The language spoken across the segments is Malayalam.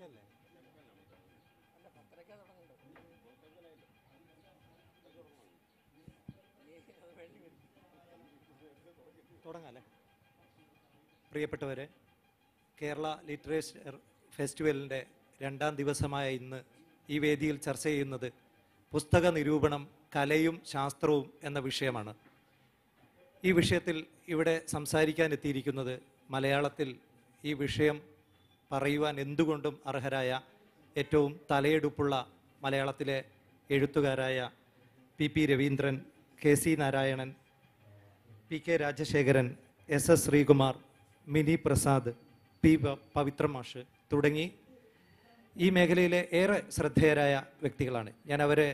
ബ്ലോക്കല്ലേ പ്രിയപ്പെട്ടവരെ കേരള ലിറ്ററേച്ചർ ഫെസ്റ്റിവലിൻ്റെ രണ്ടാം ദിവസമായ ഇന്ന് ഈ വേദിയിൽ ചർച്ച ചെയ്യുന്നത് പുസ്തക നിരൂപണം കലയും ശാസ്ത്രവും എന്ന വിഷയമാണ് ഈ വിഷയത്തിൽ ഇവിടെ സംസാരിക്കാൻ മലയാളത്തിൽ ഈ വിഷയം പറയുവാൻ എന്തുകൊണ്ടും അർഹരായ ഏറ്റവും തലയെടുപ്പുള്ള മലയാളത്തിലെ എഴുത്തുകാരായ P P Raveendran K C Narayanan P K Rajasekharan S S Sreekumar Mini Prasad P പവിത്രമാഷ് തുടങ്ങി ഈ മേഖലയിലെ ഏറെ ശ്രദ്ധേയരായ വ്യക്തികളാണ് ഞാൻ അവരെ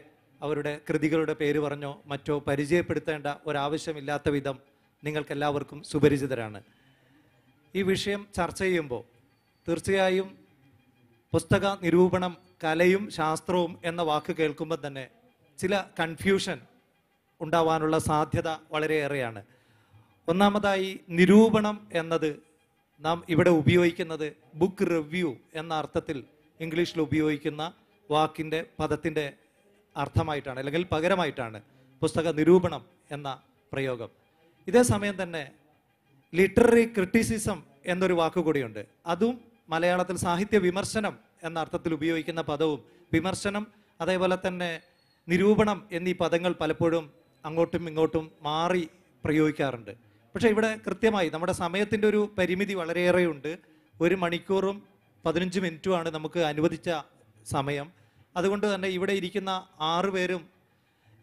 അവരുടെ കൃതികളുടെ പേര് പറഞ്ഞോ മറ്റോ പരിചയപ്പെടുത്തേണ്ട ഒരാവശ്യമില്ലാത്ത വിധം നിങ്ങൾക്കെല്ലാവർക്കും സുപരിചിതരാണ് ഈ വിഷയം ചർച്ച ചെയ്യുമ്പോൾ തീർച്ചയായും പുസ്തക നിരൂപണം കലയും ശാസ്ത്രവും എന്ന വാക്ക് കേൾക്കുമ്പോൾ തന്നെ ചില കൺഫ്യൂഷൻ ഉണ്ടാവാനുള്ള സാധ്യത വളരെയേറെയാണ് ഒന്നാമതായി നിരൂപണം എന്നത് നാം ഇവിടെ ഉപയോഗിക്കുന്നത് ബുക്ക് റിവ്യൂ എന്ന അർത്ഥത്തിൽ ഇംഗ്ലീഷിൽ ഉപയോഗിക്കുന്ന വാക്കിൻ്റെ പദത്തിൻ്റെ അർത്ഥമായിട്ടാണ് അല്ലെങ്കിൽ പകരമായിട്ടാണ് പുസ്തക നിരൂപണം എന്ന പ്രയോഗം ഇതേ സമയം തന്നെ ലിറ്റററി ക്രിറ്റിസിസം എന്നൊരു വാക്കുകൂടിയുണ്ട് അതും മലയാളത്തിൽ സാഹിത്യ വിമർശനം എന്ന അർത്ഥത്തിൽ ഉപയോഗിക്കുന്ന പദവും വിമർശനം അതേപോലെ തന്നെ നിരൂപണം എന്നീ പദങ്ങൾ പലപ്പോഴും അങ്ങോട്ടും ഇങ്ങോട്ടും മാറി പ്രയോഗിക്കാറുണ്ട് പക്ഷേ ഇവിടെ കൃത്യമായി നമ്മുടെ സമയത്തിൻ്റെ ഒരു പരിമിതി വളരെയേറെയുണ്ട് ഒരു മണിക്കൂറും പതിനഞ്ച് മിനിറ്റുമാണ് നമുക്ക് അനുവദിച്ച സമയം അതുകൊണ്ട് തന്നെ ഇവിടെ ഇരിക്കുന്ന ആറുപേരും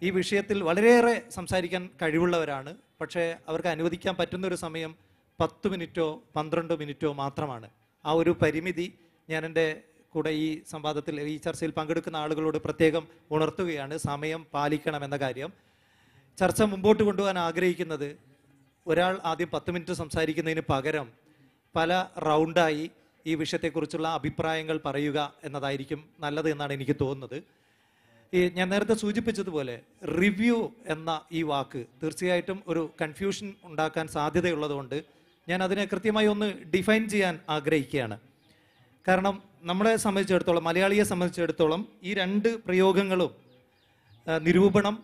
ഈ വിഷയത്തിൽ വളരെയേറെ സംസാരിക്കാൻ കഴിവുള്ളവരാണ് പക്ഷേ അവർക്ക് അനുവദിക്കാൻ പറ്റുന്ന ഒരു സമയം പത്ത് മിനിറ്റോ പന്ത്രണ്ട് മിനിറ്റോ മാത്രമാണ് ആ ഒരു പരിമിതി ഞാൻ എൻ്റെ കൂടെ ഈ സംവാദത്തിൽ ഈ ചർച്ചയിൽ പങ്കെടുക്കുന്ന ആളുകളോട് പ്രത്യേകം ഉണർത്തുകയാണ് സമയം പാലിക്കണം എന്ന കാര്യം ചർച്ച മുമ്പോട്ട് കൊണ്ടുപോകാൻ ആഗ്രഹിക്കുന്നത് ഒരാൾ ആദ്യം പത്ത് മിനിറ്റ് സംസാരിക്കുന്നതിന് പകരം പല റൗണ്ടായി ഈ വിഷയത്തെക്കുറിച്ചുള്ള അഭിപ്രായങ്ങൾ പറയുക എന്നതായിരിക്കും നല്ലത് എന്നാണ് എനിക്ക് തോന്നുന്നത് ഈ ഞാൻ നേരത്തെ സൂചിപ്പിച്ചതുപോലെ റിവ്യൂ എന്ന ഈ വാക്ക് തീർച്ചയായിട്ടും ഒരു കൺഫ്യൂഷൻ ഉണ്ടാക്കാൻ സാധ്യതയുള്ളതുകൊണ്ട് ഞാൻ അതിനെ കൃത്യമായി ഒന്ന് ഡിഫൈൻ ചെയ്യാൻ ആഗ്രഹിക്കുകയാണ് കാരണം നമ്മളെ സംബന്ധിച്ചിടത്തോളം മലയാളിയെ സംബന്ധിച്ചിടത്തോളം ഈ രണ്ട് പ്രയോഗങ്ങളും നിരൂപണം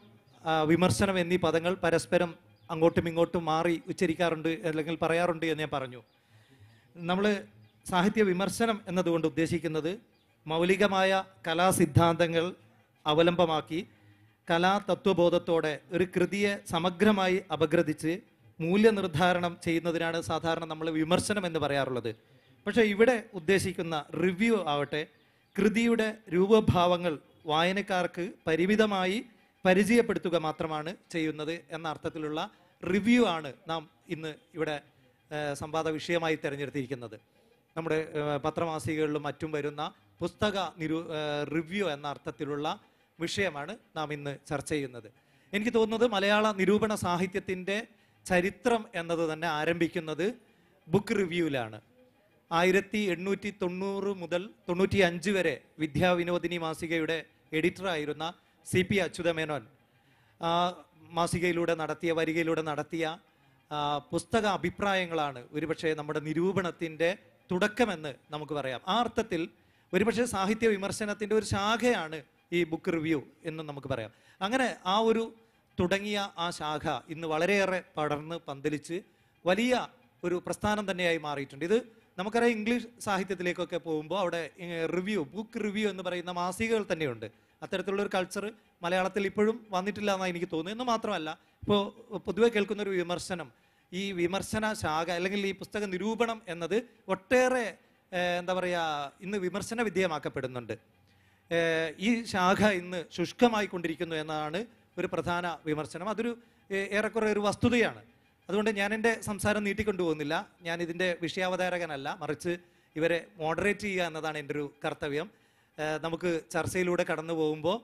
വിമർശനം എന്നീ പദങ്ങൾ പരസ്പരം അങ്ങോട്ടും ഇങ്ങോട്ടും മാറി ഉച്ചരിക്കാറുണ്ട് അല്ലെങ്കിൽ പറയാറുണ്ട് എന്ന് ഞാൻ പറഞ്ഞു നമ്മൾ സാഹിത്യ വിമർശനം എന്നതുകൊണ്ട് ഉദ്ദേശിക്കുന്നത് മൗലികമായ കലാസിദ്ധാന്തങ്ങൾ അവലംബമാക്കി കലാതത്വബോധത്തോടെ ഒരു കൃതിയെ സമഗ്രമായി അപഗ്രഥിച്ച് മൂല്യനിർദ്ധാരണം ചെയ്യുന്നതിനാണ് സാധാരണ നമ്മൾ വിമർശനം എന്ന് പറയാറുള്ളത് പക്ഷേ ഇവിടെ ഉദ്ദേശിക്കുന്ന റിവ്യൂ ആവട്ടെ കൃതിയുടെ രൂപഭാവങ്ങൾ വായനക്കാർക്ക് പരിമിതമായി പരിചയപ്പെടുത്തുക മാത്രമാണ് ചെയ്യുന്നത് എന്ന അർത്ഥത്തിലുള്ള റിവ്യൂ ആണ് നാം ഇന്ന് ഇവിടെ സംവാദ വിഷയമായി തിരഞ്ഞെടുത്തിരിക്കുന്നത് നമ്മുടെ പത്രമാസികകളിലും മറ്റും വരുന്ന പുസ്തക നിരു റിവ്യൂ എന്ന അർത്ഥത്തിലുള്ള വിഷയമാണ് നാം ഇന്ന് ചർച്ച ചെയ്യുന്നത് എനിക്ക് തോന്നുന്നത് മലയാള നിരൂപണ സാഹിത്യത്തിൻ്റെ ചരിത്രം എന്നത് തന്നെ ആരംഭിക്കുന്നത് ബുക്ക് റിവ്യൂവിലാണ് ആയിരത്തി എണ്ണൂറ്റി തൊണ്ണൂറ് മുതൽ തൊണ്ണൂറ്റി അഞ്ച് വരെ വിദ്യാവിനോദിനി മാസികയുടെ എഡിറ്ററായിരുന്ന സി പി അച്യുതമേനോൻ മാസികയിലൂടെ നടത്തിയ വരികയിലൂടെ നടത്തിയ പുസ്തക അഭിപ്രായങ്ങളാണ് ഒരുപക്ഷെ നമ്മുടെ നിരൂപണത്തിൻ്റെ തുടക്കമെന്ന് നമുക്ക് പറയാം ആ അർത്ഥത്തിൽ ഒരുപക്ഷെ സാഹിത്യ വിമർശനത്തിൻ്റെ ഒരു ശാഖയാണ് ഈ ബുക്ക് റിവ്യൂ എന്ന് നമുക്ക് പറയാം അങ്ങനെ ആ ഒരു തുടങ്ങിയ ആ ശാഖ ഇന്ന് വളരെയേറെ പടർന്ന് പന്തലിച്ച് വലിയ ഒരു പ്രസ്ഥാനം തന്നെയായി മാറിയിട്ടുണ്ട് ഇത് നമുക്കറിയാം ഇംഗ്ലീഷ് സാഹിത്യത്തിലേക്കൊക്കെ പോകുമ്പോൾ അവിടെ റിവ്യൂ ബുക്ക് റിവ്യൂ എന്ന് പറയുന്ന മാസികകൾ തന്നെയുണ്ട് അത്തരത്തിലുള്ള ഒരു കൾച്ചർ മലയാളത്തിൽ ഇപ്പോഴും വന്നിട്ടില്ല എന്നാണ് എനിക്ക് തോന്നുന്നത് എന്ന് മാത്രമല്ല ഇപ്പോൾ പൊതുവെ കേൾക്കുന്ന ഒരു വിമർശനം ഈ വിമർശന ശാഖ അല്ലെങ്കിൽ ഈ പുസ്തക നിരൂപണം എന്നത് ഒട്ടേറെ എന്താ പറയുക ഇന്ന് വിമർശന വിധേയമാക്കപ്പെടുന്നുണ്ട് ഈ ശാഖ ഇന്ന് ശുഷ്കമായിക്കൊണ്ടിരിക്കുന്നു എന്നാണ് ഒരു പ്രധാന വിമർശനം അതൊരു ഏറെക്കുറെ ഒരു വസ്തുതയാണ് അതുകൊണ്ട് ഞാൻ എൻ്റെ സംസാരം നീട്ടിക്കൊണ്ടുപോകുന്നില്ല ഞാൻ ഇതിൻ്റെ വിഷയാവതാരകനല്ല മറിച്ച് ഇവരെ മോഡറേറ്റ് ചെയ്യുക എന്നതാണ് എൻ്റെ ഒരു കർത്തവ്യം നമുക്ക് ചർച്ചയിലൂടെ കടന്നു പോകുമ്പോൾ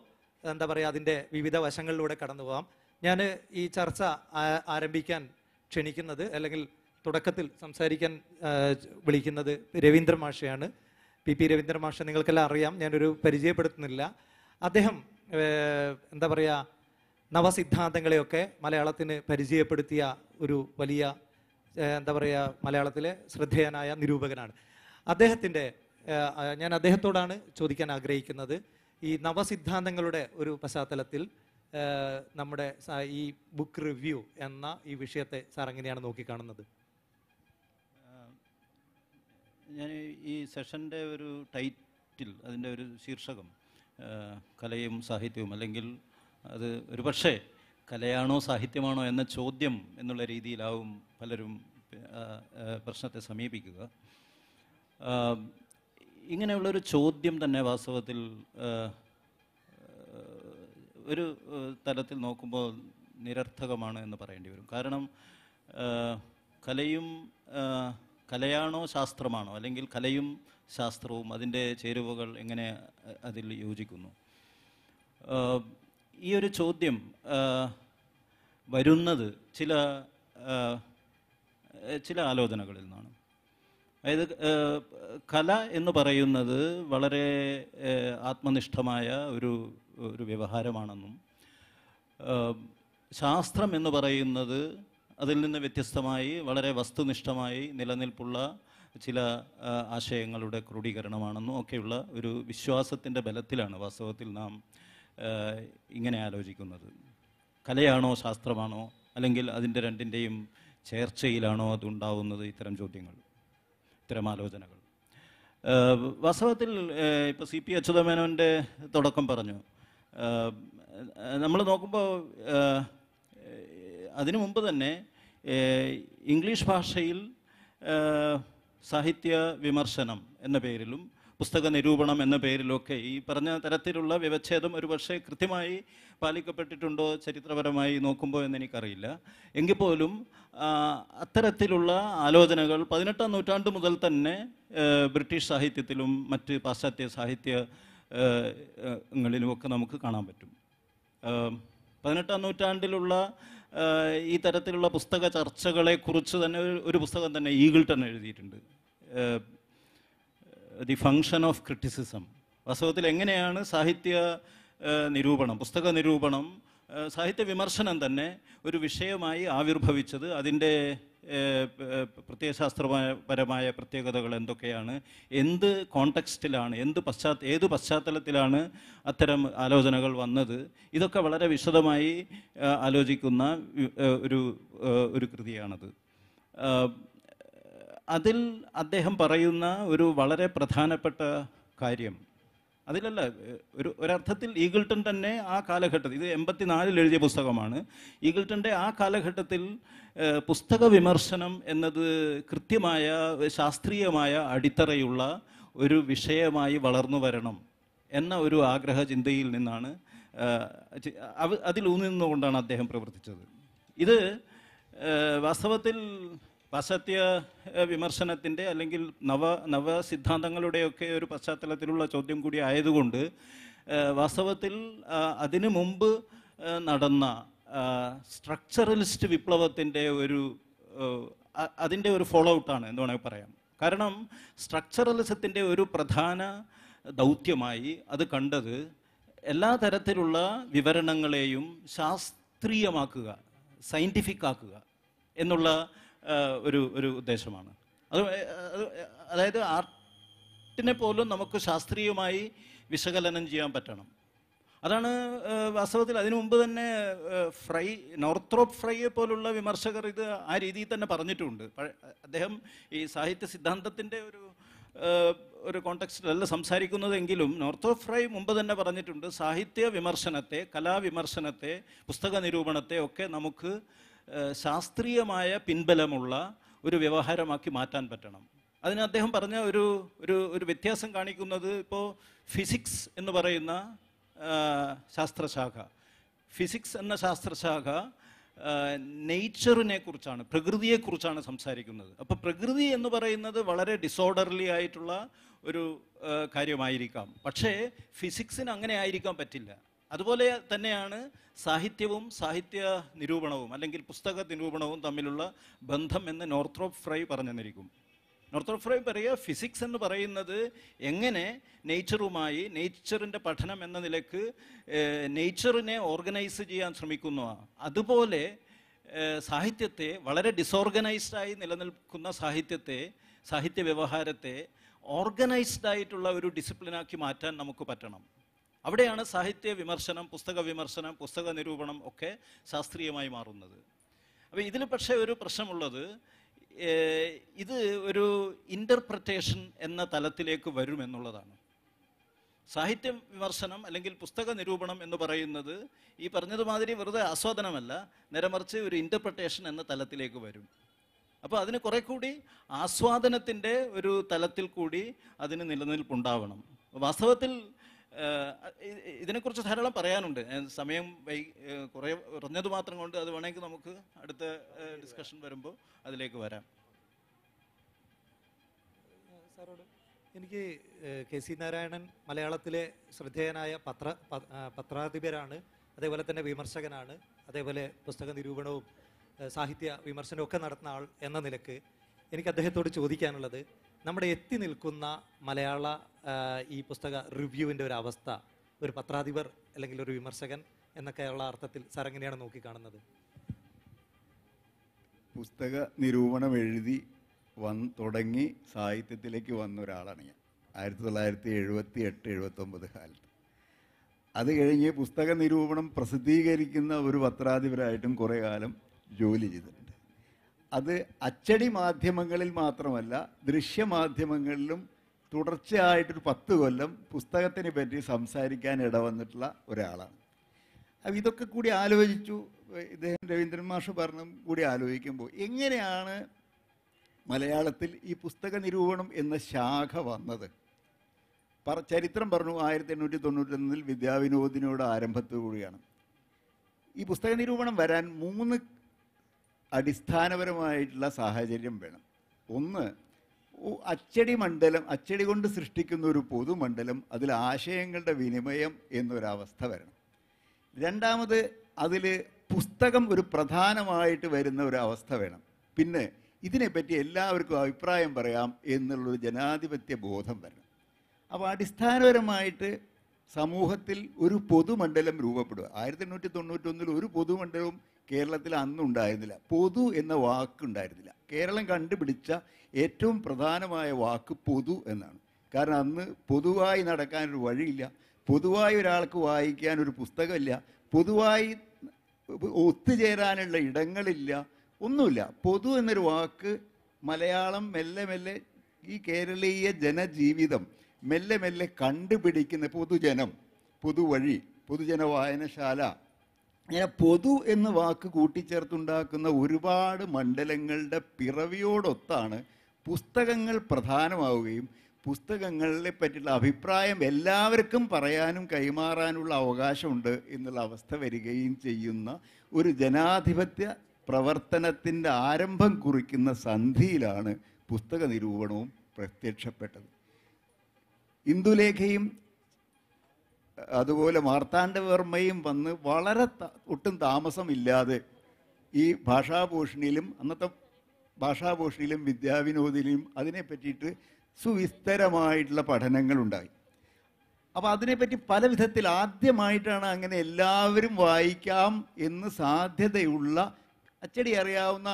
എന്താ പറയുക അതിൻ്റെ വിവിധ വശങ്ങളിലൂടെ കടന്നു പോകാം ഞാൻ ഈ ചർച്ച ആരംഭിക്കാൻ ക്ഷണിക്കുന്നത് അല്ലെങ്കിൽ തുടക്കത്തിൽ സംസാരിക്കാൻ വിളിക്കുന്നത് രവീന്ദ്ര മാഷയാണ് പി പി രവീന്ദ്ര മാഷ നിങ്ങൾക്കെല്ലാം അറിയാം ഞാനൊരു പരിചയപ്പെടുത്തുന്നില്ല അദ്ദേഹം എന്താ പറയുക നവസിദ്ധാന്തങ്ങളെയൊക്കെ മലയാളത്തിന് പരിചയപ്പെടുത്തിയ ഒരു വലിയ എന്താ പറയുക മലയാളത്തിലെ ശ്രദ്ധേയനായ നിരൂപകനാണ് അദ്ദേഹത്തിൻ്റെ ഞാൻ അദ്ദേഹത്തോടാണ് ചോദിക്കാൻ ആഗ്രഹിക്കുന്നത് ഈ നവസിദ്ധാന്തങ്ങളുടെ ഒരു പശ്ചാത്തലത്തിൽ നമ്മുടെ ഈ ബുക്ക് റിവ്യൂ എന്ന ഈ വിഷയത്തെ സാർ എങ്ങനെയാണ് നോക്കിക്കാണുന്നത് ഞാൻ ഈ സെഷൻ്റെ ഒരു ടൈറ്റിൽ അതിൻ്റെ ഒരു ശീർഷകം കലയും സാഹിത്യവും അല്ലെങ്കിൽ അത് ഒരു പക്ഷേ കലയാണോ സാഹിത്യമാണോ എന്ന ചോദ്യം എന്നുള്ള രീതിയിലാവും പലരും പ്രശ്നത്തെ സമീപിക്കുക ഇങ്ങനെയുള്ളൊരു ചോദ്യം തന്നെ വാസ്തവത്തിൽ ഒരു തലത്തിൽ നോക്കുമ്പോൾ നിരർത്ഥകമാണ് എന്ന് പറയേണ്ടി വരും കാരണം കലയും കലയാണോ ശാസ്ത്രമാണോ അല്ലെങ്കിൽ കലയും ശാസ്ത്രവും അതിൻ്റെ ചേരുവകൾ എങ്ങനെ അതിൽ യോജിക്കുന്നു ഈ ഒരു ചോദ്യം വരുന്നത് ചില ചില ആലോചനകളിൽ നിന്നാണ് അതായത് കല എന്ന് പറയുന്നത് വളരെ ആത്മനിഷ്ഠമായ ഒരു ഒരു വ്യവഹാരമാണെന്നും ശാസ്ത്രം എന്ന് പറയുന്നത് അതിൽ നിന്ന് വ്യത്യസ്തമായി വളരെ വസ്തുനിഷ്ഠമായി നിലനിൽപ്പുള്ള ചില ആശയങ്ങളുടെ ക്രോഡീകരണമാണെന്നും ഒക്കെയുള്ള ഒരു വിശ്വാസത്തിൻ്റെ ബലത്തിലാണ് വാസ്തവത്തിൽ നാം ഇങ്ങനെ ആലോചിക്കുന്നത് കലയാണോ ശാസ്ത്രമാണോ അല്ലെങ്കിൽ അതിൻ്റെ രണ്ടിൻ്റെയും ചേർച്ചയിലാണോ അതുണ്ടാവുന്നത് ഇത്തരം ചോദ്യങ്ങൾ ഇത്തരം ആലോചനകൾ വാസ്തവത്തിൽ ഇപ്പോൾ സി പി അച്യുതമേനോൻ്റെ തുടക്കം പറഞ്ഞു നമ്മൾ നോക്കുമ്പോൾ അതിനു മുമ്പ് തന്നെ ഇംഗ്ലീഷ് ഭാഷയിൽ സാഹിത്യ വിമർശനം എന്ന പേരിലും പുസ്തക നിരൂപണം എന്ന പേരിലൊക്കെ ഈ പറഞ്ഞ തരത്തിലുള്ള വ്യവച്ഛേദം ഒരുപക്ഷെ കൃത്യമായി പാലിക്കപ്പെട്ടിട്ടുണ്ടോ ചരിത്രപരമായി നോക്കുമ്പോൾ എന്ന് എനിക്കറിയില്ല എങ്കിൽ പോലും അത്തരത്തിലുള്ള ആലോചനകൾ പതിനെട്ടാം നൂറ്റാണ്ട് മുതൽ തന്നെ ബ്രിട്ടീഷ് സാഹിത്യത്തിലും മറ്റ് പാശ്ചാത്യ സാഹിത്യങ്ങളിലുമൊക്കെ നമുക്ക് കാണാൻ പറ്റും പതിനെട്ടാം നൂറ്റാണ്ടിലുള്ള ഈ തരത്തിലുള്ള പുസ്തക ചർച്ചകളെക്കുറിച്ച് തന്നെ ഒരു പുസ്തകം തന്നെ ഈഗിൾട്ടൺ എഴുതിയിട്ടുണ്ട് ദി ഫങ്ഷൻ ഓഫ് ക്രിറ്റിസിസം വാസ്തവത്തിൽ എങ്ങനെയാണ് സാഹിത്യ നിരൂപണം പുസ്തക നിരൂപണം സാഹിത്യ വിമർശനം തന്നെ ഒരു വിഷയമായി ആവിർഭവിച്ചത് അതിൻ്റെ പ്രത്യയശാസ്ത്രപരമായ പ്രത്യേകതകൾ എന്തൊക്കെയാണ് എന്ത് കോണ്ടെക്സ്റ്റിലാണ് എന്ത് പശ്ചാത്ത ഏത് പശ്ചാത്തലത്തിലാണ് അത്തരം ആലോചനകൾ വന്നത് ഇതൊക്കെ വളരെ വിശദമായി ആലോചിക്കുന്ന ഒരു ഒരു കൃതിയാണത് അതിൽ അദ്ദേഹം പറയുന്ന ഒരു വളരെ പ്രധാനപ്പെട്ട കാര്യം അതിലല്ല ഒരു ഒരർത്ഥത്തിൽ ഈഗിൾട്ടൺ തന്നെ ആ കാലഘട്ടത്തിൽ ഇത് എൺപത്തിനാലിൽ എഴുതിയ പുസ്തകമാണ് ഈഗിൾട്ടൻ്റെ ആ കാലഘട്ടത്തിൽ പുസ്തക വിമർശനം എന്നത് കൃത്യമായ ശാസ്ത്രീയമായ അടിത്തറയുള്ള ഒരു വിഷയമായി വളർന്നു വരണം എന്ന ഒരു ആഗ്രഹ ചിന്തയിൽ നിന്നാണ് അതിലൂന്നിന്നുകൊണ്ടാണ് അദ്ദേഹം പ്രവർത്തിച്ചത് ഇത് വാസ്തവത്തിൽ പാശ്ചാത്യ വിമർശനത്തിൻ്റെ അല്ലെങ്കിൽ നവ നവ സിദ്ധാന്തങ്ങളുടെയൊക്കെ ഒരു പശ്ചാത്തലത്തിലുള്ള ചോദ്യം കൂടി ആയതുകൊണ്ട് വാസ്തവത്തിൽ അതിനു മുമ്പ് നടന്ന സ്ട്രക്ചറലിസ്റ്റ് വിപ്ലവത്തിൻ്റെ ഒരു അതിൻ്റെ ഒരു ഫോളോ ഔട്ടാണ് എന്ന് വേണമെങ്കിൽ പറയാം കാരണം സ്ട്രക്ചറലിസത്തിൻ്റെ ഒരു പ്രധാന ദൗത്യമായി അത് കണ്ടത് എല്ലാ തരത്തിലുള്ള വിവരണങ്ങളെയും ശാസ്ത്രീയമാക്കുക സയൻറ്റിഫിക്കാക്കുക ആക്കുക എന്നുള്ള ഒരു ഒരു ഉദ്ദേശമാണ് അത് അതായത് ആർട്ടിനെ പോലും നമുക്ക് ശാസ്ത്രീയമായി വിശകലനം ചെയ്യാൻ പറ്റണം അതാണ് വാസ്തവത്തിൽ അതിനു മുമ്പ് തന്നെ ഫ്രൈ നോർത്രോപ്പ് ഫ്രൈയെ പോലുള്ള വിമർശകർ ഇത് ആ രീതിയിൽ തന്നെ പറഞ്ഞിട്ടുണ്ട് അദ്ദേഹം ഈ സാഹിത്യ സിദ്ധാന്തത്തിൻ്റെ ഒരു ഒരു കോണ്ടക്സ്റ്റിലല്ല സംസാരിക്കുന്നതെങ്കിലും നോർത്ത് ഓഫ് ഫ്രൈ മുമ്പ് തന്നെ പറഞ്ഞിട്ടുണ്ട് സാഹിത്യ വിമർശനത്തെ കലാവിമർശനത്തെ പുസ്തക നിരൂപണത്തെ ഒക്കെ നമുക്ക് ശാസ്ത്രീയമായ പിൻബലമുള്ള ഒരു വ്യവഹാരമാക്കി മാറ്റാൻ പറ്റണം അതിന് അദ്ദേഹം പറഞ്ഞ ഒരു ഒരു ഒരു വ്യത്യാസം കാണിക്കുന്നത് ഇപ്പോൾ ഫിസിക്സ് എന്ന് പറയുന്ന ശാസ്ത്രശാഖ ഫിസിക്സ് എന്ന ശാസ്ത്രശാഖ നേച്ചറിനെ കുറിച്ചാണ് പ്രകൃതിയെക്കുറിച്ചാണ് സംസാരിക്കുന്നത് അപ്പോൾ പ്രകൃതി എന്ന് പറയുന്നത് വളരെ ഡിസോർഡർലി ആയിട്ടുള്ള ഒരു കാര്യമായിരിക്കാം പക്ഷേ ഫിസിക്സിന് അങ്ങനെ ആയിരിക്കാൻ പറ്റില്ല അതുപോലെ തന്നെയാണ് സാഹിത്യവും സാഹിത്യ നിരൂപണവും അല്ലെങ്കിൽ പുസ്തക നിരൂപണവും തമ്മിലുള്ള ബന്ധം എന്ന് നോർത്രോപ്പ് ഫ്രൈ പറഞ്ഞു തന്നിരിക്കും ഫ്രൈ പറയുക ഫിസിക്സ് എന്ന് പറയുന്നത് എങ്ങനെ നേച്ചറുമായി നേച്ചറിൻ്റെ പഠനം എന്ന നിലക്ക് നേച്ചറിനെ ഓർഗനൈസ് ചെയ്യാൻ ശ്രമിക്കുന്നു അതുപോലെ സാഹിത്യത്തെ വളരെ ഡിസോർഗനൈസ്ഡായി നിലനിൽക്കുന്ന സാഹിത്യത്തെ സാഹിത്യ വ്യവഹാരത്തെ ഓർഗനൈസ്ഡ് ആയിട്ടുള്ള ഒരു ഡിസിപ്ലിനാക്കി മാറ്റാൻ നമുക്ക് പറ്റണം അവിടെയാണ് സാഹിത്യ വിമർശനം പുസ്തക വിമർശനം പുസ്തക നിരൂപണം ഒക്കെ ശാസ്ത്രീയമായി മാറുന്നത് അപ്പോൾ ഇതിൽ പക്ഷേ ഒരു പ്രശ്നമുള്ളത് ഇത് ഒരു ഇൻ്റർപ്രറ്റേഷൻ എന്ന തലത്തിലേക്ക് വരുമെന്നുള്ളതാണ് സാഹിത്യ വിമർശനം അല്ലെങ്കിൽ പുസ്തക നിരൂപണം എന്ന് പറയുന്നത് ഈ പറഞ്ഞതുമാതിരി വെറുതെ ആസ്വാദനമല്ല നിരമറിച്ച് ഒരു ഇൻ്റർപ്രറ്റേഷൻ എന്ന തലത്തിലേക്ക് വരും അപ്പോൾ അതിന് കുറെ കൂടി ആസ്വാദനത്തിൻ്റെ ഒരു തലത്തിൽ കൂടി അതിന് നിലനിൽപ്പുണ്ടാവണം വാസ്തവത്തിൽ ഇതിനെക്കുറിച്ച് ധാരാളം പറയാനുണ്ട് സമയം വൈ കുറേ കുറഞ്ഞത് മാത്രം കൊണ്ട് അത് വേണമെങ്കിൽ നമുക്ക് അടുത്ത ഡിസ്കഷൻ വരുമ്പോൾ അതിലേക്ക് വരാം സാറോട് എനിക്ക് കെ സി നാരായണൻ മലയാളത്തിലെ ശ്രദ്ധേയനായ പത്ര പത്രാധിപരാണ് അതേപോലെ തന്നെ വിമർശകനാണ് അതേപോലെ പുസ്തക നിരൂപണവും സാഹിത്യ വിമർശനവും ഒക്കെ നടത്തുന്ന ആൾ എന്ന നിലക്ക് എനിക്ക് അദ്ദേഹത്തോട് ചോദിക്കാനുള്ളത് നമ്മുടെ എത്തി നിൽക്കുന്ന മലയാള ഈ പുസ്തക റിവ്യൂവിൻ്റെ ഒരു അവസ്ഥ ഒരു പത്രാധിപർ അല്ലെങ്കിൽ ഒരു വിമർശകൻ എന്നൊക്കെയുള്ള അർത്ഥത്തിൽ സാർ എങ്ങനെയാണ് നോക്കിക്കാണുന്നത് പുസ്തക നിരൂപണം എഴുതി വൻ തുടങ്ങി സാഹിത്യത്തിലേക്ക് വന്ന ഒരാളാണ് ഞാൻ ആയിരത്തി തൊള്ളായിരത്തി എഴുപത്തി എട്ട് എഴുപത്തൊമ്പത് കാലത്ത് അത് കഴിഞ്ഞ് പുസ്തക നിരൂപണം പ്രസിദ്ധീകരിക്കുന്ന ഒരു പത്രാധിപരായിട്ടും കുറേ കാലം ജോലി ചെയ്തു അത് അച്ചടി മാധ്യമങ്ങളിൽ മാത്രമല്ല ദൃശ്യമാധ്യമങ്ങളിലും തുടർച്ചയായിട്ടൊരു പത്ത് കൊല്ലം പുസ്തകത്തിനെ പറ്റി സംസാരിക്കാൻ ഇടവന്നിട്ടുള്ള ഒരാളാണ് അപ്പം ഇതൊക്കെ കൂടി ആലോചിച്ചു ഇദ്ദേഹം രവീന്ദ്രൻ മാഷ് പറഞ്ഞും കൂടി ആലോചിക്കുമ്പോൾ എങ്ങനെയാണ് മലയാളത്തിൽ ഈ പുസ്തക നിരൂപണം എന്ന ശാഖ വന്നത് പറ ചരിത്രം പറഞ്ഞു ആയിരത്തി എണ്ണൂറ്റി തൊണ്ണൂറ്റൊന്നിൽ വിദ്യാവിനോദിനോട് ആരംഭത്തോടുകൂടിയാണ് ഈ പുസ്തക നിരൂപണം വരാൻ മൂന്ന് അടിസ്ഥാനപരമായിട്ടുള്ള സാഹചര്യം വേണം ഒന്ന് അച്ചടി മണ്ഡലം അച്ചടി കൊണ്ട് സൃഷ്ടിക്കുന്ന ഒരു പൊതുമണ്ഡലം അതിൽ ആശയങ്ങളുടെ വിനിമയം എന്നൊരവസ്ഥ വരണം രണ്ടാമത് അതിൽ പുസ്തകം ഒരു പ്രധാനമായിട്ട് വരുന്ന ഒരു അവസ്ഥ വേണം പിന്നെ ഇതിനെപ്പറ്റി എല്ലാവർക്കും അഭിപ്രായം പറയാം എന്നുള്ളൊരു ജനാധിപത്യ ബോധം വരണം അപ്പോൾ അടിസ്ഥാനപരമായിട്ട് സമൂഹത്തിൽ ഒരു പൊതുമണ്ഡലം രൂപപ്പെടുക ആയിരത്തി എണ്ണൂറ്റി തൊണ്ണൂറ്റൊന്നിൽ ഒരു പൊതുമണ്ഡലവും കേരളത്തിൽ അന്നുണ്ടായിരുന്നില്ല പൊതു എന്ന വാക്കുണ്ടായിരുന്നില്ല കേരളം കണ്ടുപിടിച്ച ഏറ്റവും പ്രധാനമായ വാക്ക് പൊതു എന്നാണ് കാരണം അന്ന് പൊതുവായി നടക്കാനൊരു വഴിയില്ല പൊതുവായി ഒരാൾക്ക് വായിക്കാൻ ഒരു പുസ്തകമില്ല പൊതുവായി ഒത്തുചേരാനുള്ള ഇടങ്ങളില്ല ഒന്നുമില്ല പൊതു എന്നൊരു വാക്ക് മലയാളം മെല്ലെ മെല്ലെ ഈ കേരളീയ ജനജീവിതം മെല്ലെ മെല്ലെ കണ്ടുപിടിക്കുന്ന പൊതുജനം പൊതുവഴി പൊതുജന വായനശാല ഇങ്ങനെ പൊതു എന്ന് വാക്ക് കൂട്ടിച്ചേർത്തുണ്ടാക്കുന്ന ഒരുപാട് മണ്ഡലങ്ങളുടെ പിറവിയോടൊത്താണ് പുസ്തകങ്ങൾ പ്രധാനമാവുകയും പുസ്തകങ്ങളെ പറ്റിയുള്ള അഭിപ്രായം എല്ലാവർക്കും പറയാനും കൈമാറാനുള്ള അവകാശമുണ്ട് എന്നുള്ള അവസ്ഥ വരികയും ചെയ്യുന്ന ഒരു ജനാധിപത്യ പ്രവർത്തനത്തിൻ്റെ ആരംഭം കുറിക്കുന്ന സന്ധിയിലാണ് പുസ്തക നിരൂപണവും പ്രത്യക്ഷപ്പെട്ടത് ഇന്ദുലേഖയും അതുപോലെ മാർത്താണ്ഡവർമ്മയും വന്ന് വളരെ ഒട്ടും താമസമില്ലാതെ ഈ ഭാഷാഭൂഷണിലും അന്നത്തെ ഭാഷാഭൂഷണിലും വിദ്യാവിനോദിലും അതിനെ പറ്റിയിട്ട് സുവിസ്തരമായിട്ടുള്ള ഉണ്ടായി അപ്പോൾ അതിനെപ്പറ്റി പല വിധത്തിൽ ആദ്യമായിട്ടാണ് അങ്ങനെ എല്ലാവരും വായിക്കാം എന്ന് സാധ്യതയുള്ള അച്ചടി അറിയാവുന്ന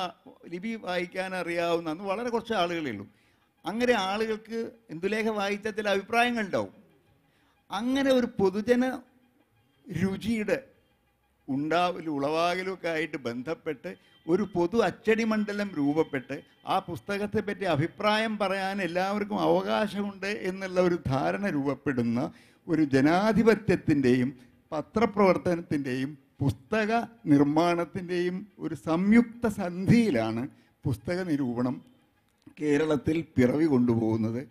ലിപി വായിക്കാൻ അറിയാവുന്ന അന്ന് വളരെ കുറച്ച് ആളുകളേ ഉള്ളൂ അങ്ങനെ ആളുകൾക്ക് ഇന്ദുലേഖ വായിച്ച അഭിപ്രായങ്ങൾ ഉണ്ടാവും അങ്ങനെ ഒരു പൊതുജന രുചിയുടെ ഉണ്ടാവലും ഉളവാകലുമൊക്കെ ആയിട്ട് ബന്ധപ്പെട്ട് ഒരു പൊതു അച്ചടി മണ്ഡലം രൂപപ്പെട്ട് ആ പുസ്തകത്തെ പറ്റി അഭിപ്രായം പറയാൻ എല്ലാവർക്കും അവകാശമുണ്ട് എന്നുള്ള ഒരു ധാരണ രൂപപ്പെടുന്ന ഒരു ജനാധിപത്യത്തിൻ്റെയും പത്രപ്രവർത്തനത്തിൻ്റെയും പുസ്തക നിർമ്മാണത്തിൻ്റെയും ഒരു സംയുക്ത സന്ധിയിലാണ് പുസ്തക നിരൂപണം കേരളത്തിൽ പിറവി കൊണ്ടുപോകുന്നത്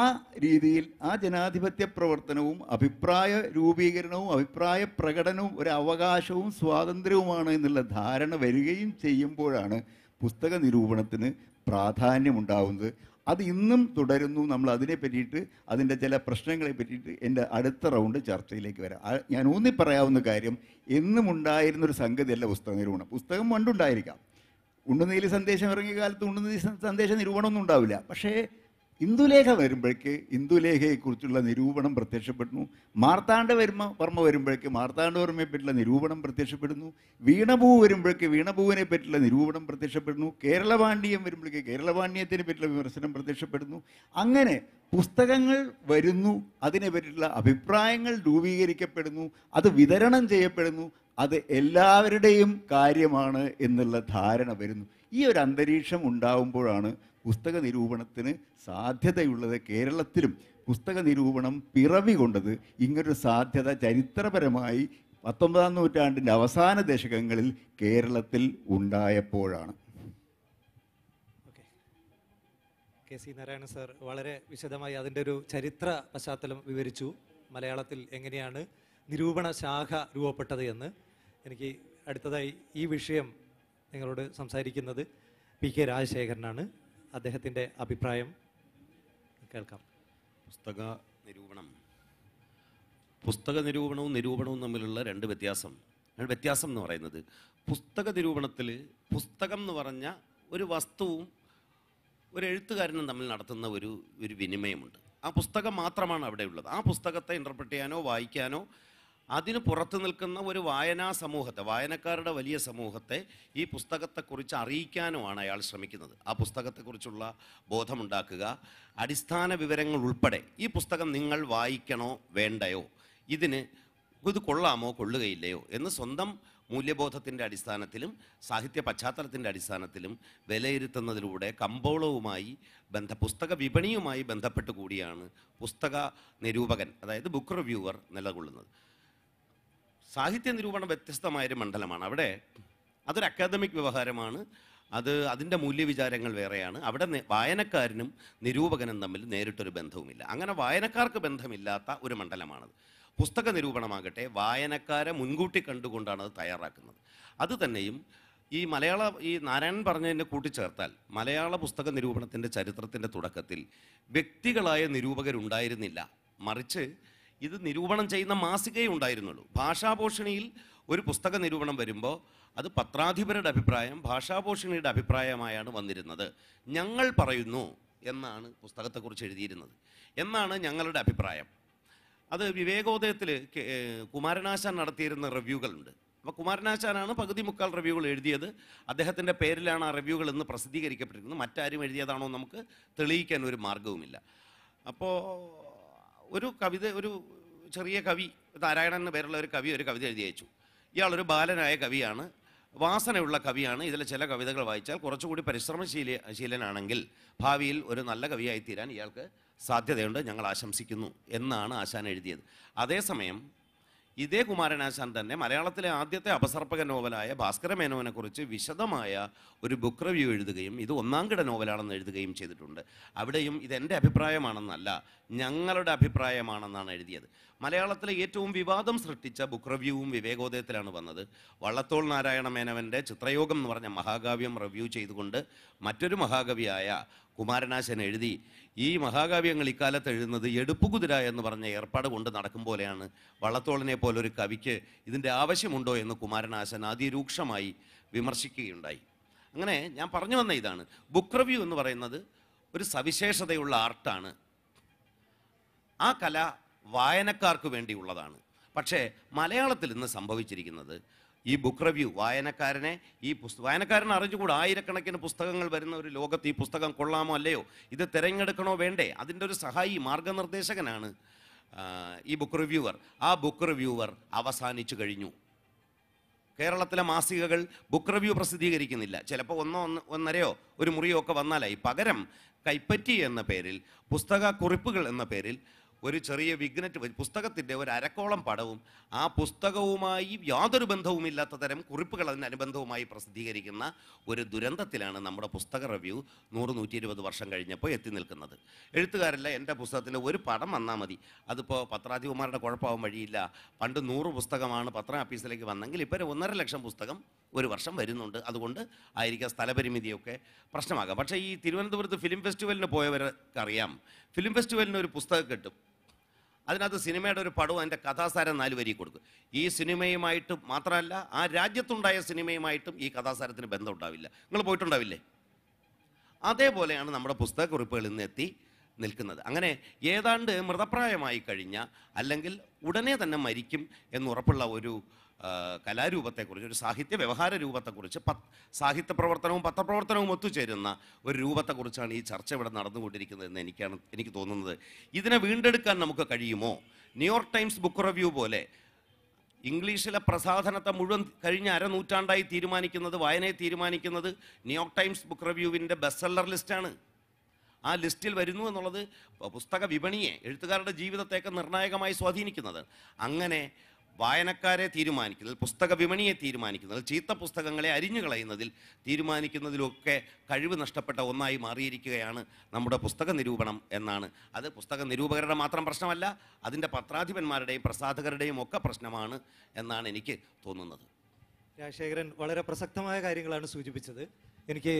ആ രീതിയിൽ ആ ജനാധിപത്യ പ്രവർത്തനവും അഭിപ്രായ രൂപീകരണവും അഭിപ്രായ പ്രകടനവും ഒരു അവകാശവും സ്വാതന്ത്ര്യവുമാണ് എന്നുള്ള ധാരണ വരികയും ചെയ്യുമ്പോഴാണ് പുസ്തക നിരൂപണത്തിന് പ്രാധാന്യമുണ്ടാവുന്നത് അത് ഇന്നും തുടരുന്നു നമ്മൾ അതിനെ പറ്റിയിട്ട് അതിൻ്റെ ചില പ്രശ്നങ്ങളെ പറ്റിയിട്ട് എൻ്റെ അടുത്ത റൗണ്ട് ചർച്ചയിലേക്ക് വരാം ഞാൻ ഊന്നി പറയാവുന്ന കാര്യം എന്നും ഉണ്ടായിരുന്നൊരു സംഗതിയല്ല പുസ്തക നിരൂപണം പുസ്തകം പണ്ടുണ്ടായിരിക്കാം ഉണ്ണുനീലി സന്ദേശം ഇറങ്ങിയ കാലത്ത് ഉണ്ണുനീലി സന്ദേശ നിരൂപണമൊന്നും ഉണ്ടാവില്ല പക്ഷേ ഇന്ദുലേഖ വരുമ്പോഴേക്ക് ഇന്ദുലേഖയെക്കുറിച്ചുള്ള നിരൂപണം പ്രത്യക്ഷപ്പെടുന്നു മാർത്താണ്ഡവർമ്മ വർമ്മ വരുമ്പോഴേക്ക് മാർത്താണ്ഡവർമ്മയെ പറ്റിയുള്ള നിരൂപണം പ്രത്യക്ഷപ്പെടുന്നു വീണഭൂ വരുമ്പോഴേക്ക് വീണഭൂവിനെ പറ്റിയുള്ള നിരൂപണം പ്രത്യക്ഷപ്പെടുന്നു കേരളപാണ്ഡ്യം വരുമ്പോഴേക്ക് കേരളപാണ്ഡ്യത്തിനെ പറ്റിയുള്ള വിമർശനം പ്രത്യക്ഷപ്പെടുന്നു അങ്ങനെ പുസ്തകങ്ങൾ വരുന്നു അതിനെ പറ്റിയുള്ള അഭിപ്രായങ്ങൾ രൂപീകരിക്കപ്പെടുന്നു അത് വിതരണം ചെയ്യപ്പെടുന്നു അത് എല്ലാവരുടെയും കാര്യമാണ് എന്നുള്ള ധാരണ വരുന്നു ഈ ഒരു അന്തരീക്ഷം ഉണ്ടാവുമ്പോഴാണ് പുസ്തക നിരൂപണത്തിന് സാധ്യതയുള്ളത് കേരളത്തിലും പുസ്തക നിരൂപണം പിറവി കൊണ്ടത് ഇങ്ങനൊരു സാധ്യത ചരിത്രപരമായി പത്തൊമ്പതാം നൂറ്റാണ്ടിൻ്റെ അവസാന ദശകങ്ങളിൽ കേരളത്തിൽ ഉണ്ടായപ്പോഴാണ് കെ സി നാരായണ സർ വളരെ വിശദമായി അതിൻ്റെ ഒരു ചരിത്ര പശ്ചാത്തലം വിവരിച്ചു മലയാളത്തിൽ എങ്ങനെയാണ് നിരൂപണ ശാഖ രൂപപ്പെട്ടത് എന്ന് എനിക്ക് അടുത്തതായി ഈ വിഷയം നിങ്ങളോട് സംസാരിക്കുന്നത് പി കെ രാജശേഖരനാണ് അദ്ദേഹത്തിൻ്റെ അഭിപ്രായം കേൾക്കാം പുസ്തക നിരൂപണം പുസ്തക നിരൂപണവും നിരൂപണവും തമ്മിലുള്ള രണ്ട് വ്യത്യാസം രണ്ട് വ്യത്യാസം എന്ന് പറയുന്നത് പുസ്തക നിരൂപണത്തിൽ പുസ്തകം എന്ന് പറഞ്ഞ ഒരു വസ്തുവും ഒരു എഴുത്തുകാരനും തമ്മിൽ നടത്തുന്ന ഒരു ഒരു വിനിമയമുണ്ട് ആ പുസ്തകം മാത്രമാണ് അവിടെ ഉള്ളത് ആ പുസ്തകത്തെ ഇൻ്റർപ്രറ്റ് ചെയ്യാനോ വായിക്കാനോ അതിന് പുറത്ത് നിൽക്കുന്ന ഒരു വായനാ സമൂഹത്തെ വായനക്കാരുടെ വലിയ സമൂഹത്തെ ഈ പുസ്തകത്തെക്കുറിച്ച് അറിയിക്കാനുമാണ് അയാൾ ശ്രമിക്കുന്നത് ആ പുസ്തകത്തെക്കുറിച്ചുള്ള ബോധമുണ്ടാക്കുക അടിസ്ഥാന വിവരങ്ങൾ ഉൾപ്പെടെ ഈ പുസ്തകം നിങ്ങൾ വായിക്കണോ വേണ്ടയോ ഇതിന് ഇത് കൊള്ളാമോ കൊള്ളുകയില്ലയോ എന്ന് സ്വന്തം മൂല്യബോധത്തിൻ്റെ അടിസ്ഥാനത്തിലും സാഹിത്യ പശ്ചാത്തലത്തിൻ്റെ അടിസ്ഥാനത്തിലും വിലയിരുത്തുന്നതിലൂടെ കമ്പോളവുമായി ബന്ധ പുസ്തക വിപണിയുമായി ബന്ധപ്പെട്ട് കൂടിയാണ് പുസ്തക നിരൂപകൻ അതായത് ബുക്ക് റിവ്യൂവർ നിലകൊള്ളുന്നത് സാഹിത്യ നിരൂപണം വ്യത്യസ്തമായൊരു മണ്ഡലമാണ് അവിടെ അതൊരു അക്കാദമിക് വ്യവഹാരമാണ് അത് അതിൻ്റെ മൂല്യവിചാരങ്ങൾ വേറെയാണ് അവിടെ വായനക്കാരനും നിരൂപകനും തമ്മിൽ നേരിട്ടൊരു ബന്ധവുമില്ല അങ്ങനെ വായനക്കാർക്ക് ബന്ധമില്ലാത്ത ഒരു മണ്ഡലമാണത് പുസ്തക നിരൂപണമാകട്ടെ വായനക്കാരെ മുൻകൂട്ടി കണ്ടുകൊണ്ടാണ് അത് തയ്യാറാക്കുന്നത് അത് തന്നെയും ഈ മലയാള ഈ നാരായണൻ പറഞ്ഞതിനെ കൂട്ടിച്ചേർത്താൽ മലയാള പുസ്തക നിരൂപണത്തിൻ്റെ ചരിത്രത്തിൻ്റെ തുടക്കത്തിൽ വ്യക്തികളായ നിരൂപകരുണ്ടായിരുന്നില്ല മറിച്ച് ഇത് നിരൂപണം ചെയ്യുന്ന മാസികയും ഉണ്ടായിരുന്നുള്ളൂ ഭാഷാഭൂഷണിയിൽ ഒരു പുസ്തക നിരൂപണം വരുമ്പോൾ അത് പത്രാധിപരുടെ അഭിപ്രായം ഭാഷാഭൂഷണിയുടെ അഭിപ്രായമായാണ് വന്നിരുന്നത് ഞങ്ങൾ പറയുന്നു എന്നാണ് പുസ്തകത്തെക്കുറിച്ച് എഴുതിയിരുന്നത് എന്നാണ് ഞങ്ങളുടെ അഭിപ്രായം അത് വിവേകോദയത്തിൽ കുമാരനാശാൻ നടത്തിയിരുന്ന റിവ്യൂകളുണ്ട് അപ്പോൾ കുമാരനാശാനാണ് പകുതി മുക്കാൽ റിവ്യൂകൾ എഴുതിയത് അദ്ദേഹത്തിൻ്റെ പേരിലാണ് ആ റിവ്യൂകൾ ഇന്ന് പ്രസിദ്ധീകരിക്കപ്പെട്ടിരിക്കുന്നത് മറ്റാരും എഴുതിയതാണോ നമുക്ക് തെളിയിക്കാൻ ഒരു മാർഗവുമില്ല അപ്പോൾ ഒരു കവിത ഒരു ചെറിയ കവി നാരായണൻ എന്ന പേരുള്ള ഒരു കവി ഒരു കവിത എഴുതി അയച്ചു ഇയാളൊരു ബാലനായ കവിയാണ് വാസനയുള്ള കവിയാണ് ഇതിലെ ചില കവിതകൾ വായിച്ചാൽ കുറച്ചുകൂടി പരിശ്രമശീല ശീലനാണെങ്കിൽ ഭാവിയിൽ ഒരു നല്ല കവിയായി തീരാൻ ഇയാൾക്ക് സാധ്യതയുണ്ട് ഞങ്ങൾ ആശംസിക്കുന്നു എന്നാണ് ആശാൻ എഴുതിയത് അതേസമയം ഇതേ കുമാരനാശാൻ തന്നെ മലയാളത്തിലെ ആദ്യത്തെ അപസർപ്പക നോവലായ ഭാസ്കരമേനോനെക്കുറിച്ച് വിശദമായ ഒരു ബുക്ക് റിവ്യൂ എഴുതുകയും ഇത് ഒന്നാംകിട നോവലാണെന്ന് എഴുതുകയും ചെയ്തിട്ടുണ്ട് അവിടെയും ഇത് എൻ്റെ അഭിപ്രായമാണെന്നല്ല ഞങ്ങളുടെ അഭിപ്രായമാണെന്നാണ് എഴുതിയത് മലയാളത്തിലെ ഏറ്റവും വിവാദം സൃഷ്ടിച്ച ബുക്ക് റിവ്യൂവും വിവേകോദയത്തിലാണ് വന്നത് വള്ളത്തോൾ നാരായണ മേനവൻ്റെ ചിത്രയോഗം എന്ന് പറഞ്ഞ മഹാകാവ്യം റിവ്യൂ ചെയ്തുകൊണ്ട് മറ്റൊരു മഹാകവിയായ കുമാരനാശൻ എഴുതി ഈ മഹാകാവ്യങ്ങൾ ഇക്കാലത്ത് എഴുതുന്നത് എടുപ്പുകുതിര എന്ന് പറഞ്ഞ ഏർപ്പാട് കൊണ്ട് നടക്കും പോലെയാണ് വള്ളത്തോളിനെ പോലൊരു കവിക്ക് ഇതിൻ്റെ ആവശ്യമുണ്ടോ എന്ന് കുമാരനാശൻ അതിരൂക്ഷമായി വിമർശിക്കുകയുണ്ടായി അങ്ങനെ ഞാൻ പറഞ്ഞു വന്ന ഇതാണ് ബുക്ക് റിവ്യൂ എന്ന് പറയുന്നത് ഒരു സവിശേഷതയുള്ള ആർട്ടാണ് ആ കല വായനക്കാർക്ക് വേണ്ടിയുള്ളതാണ് പക്ഷേ മലയാളത്തിൽ ഇന്ന് സംഭവിച്ചിരിക്കുന്നത് ഈ ബുക്ക് റിവ്യൂ വായനക്കാരനെ ഈ പുസ്തക വായനക്കാരൻ അറിഞ്ഞുകൂടെ ആയിരക്കണക്കിന് പുസ്തകങ്ങൾ വരുന്ന ഒരു ലോകത്ത് ഈ പുസ്തകം കൊള്ളാമോ അല്ലയോ ഇത് തിരഞ്ഞെടുക്കണോ വേണ്ടേ അതിൻ്റെ ഒരു സഹായി മാർഗനിർദ്ദേശകനാണ് ഈ ബുക്ക് റിവ്യൂവർ ആ ബുക്ക് റിവ്യൂവർ അവസാനിച്ചു കഴിഞ്ഞു കേരളത്തിലെ മാസികകൾ ബുക്ക് റിവ്യൂ പ്രസിദ്ധീകരിക്കുന്നില്ല ചിലപ്പോൾ ഒന്നോ ഒന്ന് ഒന്നരയോ ഒരു മുറിയോ ഒക്കെ വന്നാലായി പകരം കൈപ്പറ്റി എന്ന പേരിൽ പുസ്തക കുറിപ്പുകൾ എന്ന പേരിൽ ഒരു ചെറിയ വിഗ്നറ്റ് പുസ്തകത്തിൻ്റെ ഒരു അരക്കോളം പടവും ആ പുസ്തകവുമായി യാതൊരു ബന്ധവുമില്ലാത്ത തരം കുറിപ്പുകൾ അതിന് അനുബന്ധവുമായി പ്രസിദ്ധീകരിക്കുന്ന ഒരു ദുരന്തത്തിലാണ് നമ്മുടെ പുസ്തക റിവ്യൂ നൂറ് നൂറ്റി ഇരുപത് വർഷം കഴിഞ്ഞപ്പോൾ എത്തി നിൽക്കുന്നത് എഴുത്തുകാരല്ല എൻ്റെ പുസ്തകത്തിൻ്റെ ഒരു പടം വന്നാൽ മതി അതിപ്പോൾ പത്രാധിപന്മാരുടെ കുഴപ്പമാവാൻ വഴിയില്ല പണ്ട് നൂറ് പുസ്തകമാണ് പത്രം ഓഫീസിലേക്ക് വന്നെങ്കിൽ ഇപ്പോൾ ഒന്നര ലക്ഷം പുസ്തകം ഒരു വർഷം വരുന്നുണ്ട് അതുകൊണ്ട് ആയിരിക്കാം സ്ഥലപരിമിതിയൊക്കെ പ്രശ്നമാകാം പക്ഷേ ഈ തിരുവനന്തപുരത്ത് ഫിലിം ഫെസ്റ്റിവലിന് പോയവർക്കറിയാം ഫിലിം ഫെസ്റ്റിവലിന് ഒരു പുസ്തകം കിട്ടും അതിനകത്ത് സിനിമയുടെ ഒരു പടവും അതിൻ്റെ കഥാസാരം നാല് വരി കൊടുക്കും ഈ സിനിമയുമായിട്ട് മാത്രമല്ല ആ രാജ്യത്തുണ്ടായ സിനിമയുമായിട്ടും ഈ കഥാസാരത്തിന് ബന്ധം ഉണ്ടാവില്ല നിങ്ങൾ പോയിട്ടുണ്ടാവില്ലേ അതേപോലെയാണ് നമ്മുടെ പുസ്തകക്കുറിപ്പുകൾ ഇന്ന് എത്തി നിൽക്കുന്നത് അങ്ങനെ ഏതാണ്ട് മൃതപ്രായമായി കഴിഞ്ഞ അല്ലെങ്കിൽ ഉടനെ തന്നെ മരിക്കും എന്നുറപ്പുള്ള ഒരു കലാരൂപത്തെക്കുറിച്ച് ഒരു സാഹിത്യ വ്യവഹാര രൂപത്തെക്കുറിച്ച് പത് സാഹിത്യ പ്രവർത്തനവും പത്രപ്രവർത്തനവും ഒത്തുചേരുന്ന ഒരു രൂപത്തെക്കുറിച്ചാണ് ഈ ചർച്ച ഇവിടെ എന്ന് എനിക്കാണ് എനിക്ക് തോന്നുന്നത് ഇതിനെ വീണ്ടെടുക്കാൻ നമുക്ക് കഴിയുമോ ന്യൂയോർക്ക് ടൈംസ് ബുക്ക് റിവ്യൂ പോലെ ഇംഗ്ലീഷിലെ പ്രസാധനത്തെ മുഴുവൻ കഴിഞ്ഞ അരനൂറ്റാണ്ടായി തീരുമാനിക്കുന്നത് വായനയെ തീരുമാനിക്കുന്നത് ന്യൂയോർക്ക് ടൈംസ് ബുക്ക് റിവ്യൂവിൻ്റെ ബെസ്റ്റ് സെല്ലർ ലിസ്റ്റാണ് ആ ലിസ്റ്റിൽ വരുന്നു എന്നുള്ളത് പുസ്തക വിപണിയെ എഴുത്തുകാരുടെ ജീവിതത്തെയൊക്കെ നിർണായകമായി സ്വാധീനിക്കുന്നത് അങ്ങനെ വായനക്കാരെ തീരുമാനിക്കുന്നതിൽ പുസ്തക വിപണിയെ തീരുമാനിക്കുന്നതിൽ ചീത്ത പുസ്തകങ്ങളെ അരിഞ്ഞു കളയുന്നതിൽ തീരുമാനിക്കുന്നതിലൊക്കെ കഴിവ് നഷ്ടപ്പെട്ട ഒന്നായി മാറിയിരിക്കുകയാണ് നമ്മുടെ പുസ്തക നിരൂപണം എന്നാണ് അത് പുസ്തക നിരൂപകരുടെ മാത്രം പ്രശ്നമല്ല അതിൻ്റെ പത്രാധിപന്മാരുടെയും പ്രസാധകരുടെയും ഒക്കെ പ്രശ്നമാണ് എന്നാണ് എനിക്ക് തോന്നുന്നത് രാജശേഖരൻ വളരെ പ്രസക്തമായ കാര്യങ്ങളാണ് സൂചിപ്പിച്ചത് എനിക്ക്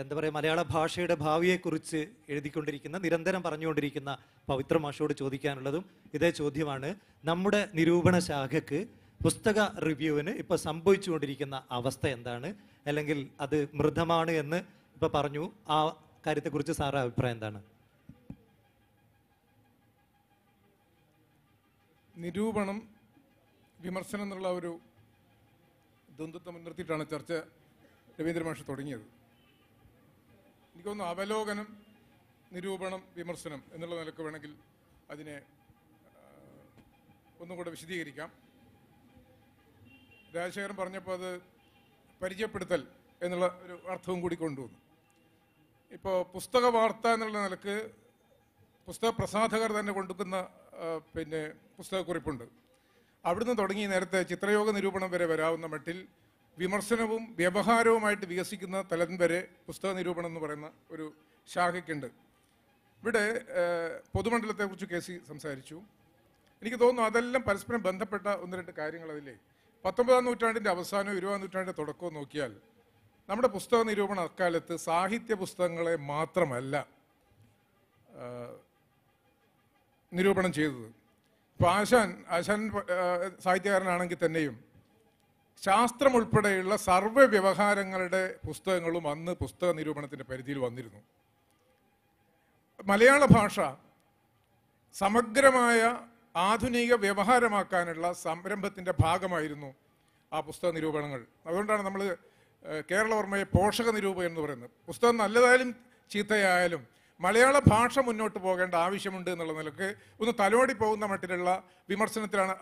എന്താ പറയുക മലയാള ഭാഷയുടെ ഭാവിയെക്കുറിച്ച് എഴുതിക്കൊണ്ടിരിക്കുന്ന നിരന്തരം പറഞ്ഞുകൊണ്ടിരിക്കുന്ന പവിത്ര മാഷോട് ചോദിക്കാനുള്ളതും ഇതേ ചോദ്യമാണ് നമ്മുടെ നിരൂപണ ശാഖക്ക് പുസ്തക റിവ്യൂവിന് ഇപ്പോൾ സംഭവിച്ചുകൊണ്ടിരിക്കുന്ന അവസ്ഥ എന്താണ് അല്ലെങ്കിൽ അത് മൃതമാണ് എന്ന് ഇപ്പോൾ പറഞ്ഞു ആ കാര്യത്തെക്കുറിച്ച് സാറുടെ അഭിപ്രായം എന്താണ് നിരൂപണം വിമർശനം എന്നുള്ള ഒരു ദ്വന്ദ്വത്തെ മുൻനിർത്തിയിട്ടാണ് ചർച്ച രവീന്ദ്ര മാഷ് തുടങ്ങിയത് എനിക്കൊന്ന് അവലോകനം നിരൂപണം വിമർശനം എന്നുള്ള നിലക്ക് വേണമെങ്കിൽ അതിനെ ഒന്നുകൂടെ വിശദീകരിക്കാം രാജശേഖരൻ പറഞ്ഞപ്പോൾ അത് പരിചയപ്പെടുത്തൽ എന്നുള്ള ഒരു അർത്ഥവും കൂടി കൊണ്ടുവന്നു ഇപ്പോൾ പുസ്തക വാർത്ത എന്നുള്ള നിലക്ക് പുസ്തക പ്രസാധകർ തന്നെ കൊണ്ടുക്കുന്ന പിന്നെ പുസ്തകക്കുറിപ്പുണ്ട് അവിടുന്ന് തുടങ്ങി നേരത്തെ ചിത്രയോഗ നിരൂപണം വരെ വരാവുന്ന മട്ടിൽ വിമർശനവും വ്യവഹാരവുമായിട്ട് വികസിക്കുന്ന തലം വരെ പുസ്തക നിരൂപണം എന്ന് പറയുന്ന ഒരു ശാഖയ്ക്കുണ്ട് ഇവിടെ പൊതുമണ്ഡലത്തെക്കുറിച്ച് കെ സി സംസാരിച്ചു എനിക്ക് തോന്നുന്നു അതെല്ലാം പരസ്പരം ബന്ധപ്പെട്ട ഒന്ന് രണ്ട് കാര്യങ്ങൾ അതില്ലേ പത്തൊമ്പതാം നൂറ്റാണ്ടിൻ്റെ അവസാനവും ഇരുപതാം നൂറ്റാണ്ടിൻ്റെ തുടക്കവും നോക്കിയാൽ നമ്മുടെ പുസ്തക നിരൂപണ അക്കാലത്ത് സാഹിത്യ പുസ്തകങ്ങളെ മാത്രമല്ല നിരൂപണം ചെയ്തത് ഇപ്പോൾ ആശാൻ ആശാൻ സാഹിത്യകാരനാണെങ്കിൽ തന്നെയും ശാസ്ത്രം ഉൾപ്പെടെയുള്ള സർവ്വ വ്യവഹാരങ്ങളുടെ പുസ്തകങ്ങളും അന്ന് പുസ്തക നിരൂപണത്തിൻ്റെ പരിധിയിൽ വന്നിരുന്നു മലയാള ഭാഷ സമഗ്രമായ ആധുനിക വ്യവഹാരമാക്കാനുള്ള സംരംഭത്തിൻ്റെ ഭാഗമായിരുന്നു ആ പുസ്തക നിരൂപണങ്ങൾ അതുകൊണ്ടാണ് നമ്മൾ ഓർമ്മയെ പോഷക നിരൂപം എന്ന് പറയുന്നത് പുസ്തകം നല്ലതായാലും ചീത്തയായാലും മലയാള ഭാഷ മുന്നോട്ട് പോകേണ്ട ആവശ്യമുണ്ട് എന്നുള്ള നിലക്ക് ഒന്ന് തലോടി പോകുന്ന മട്ടിലുള്ള വിമർശനത്തിലാണ്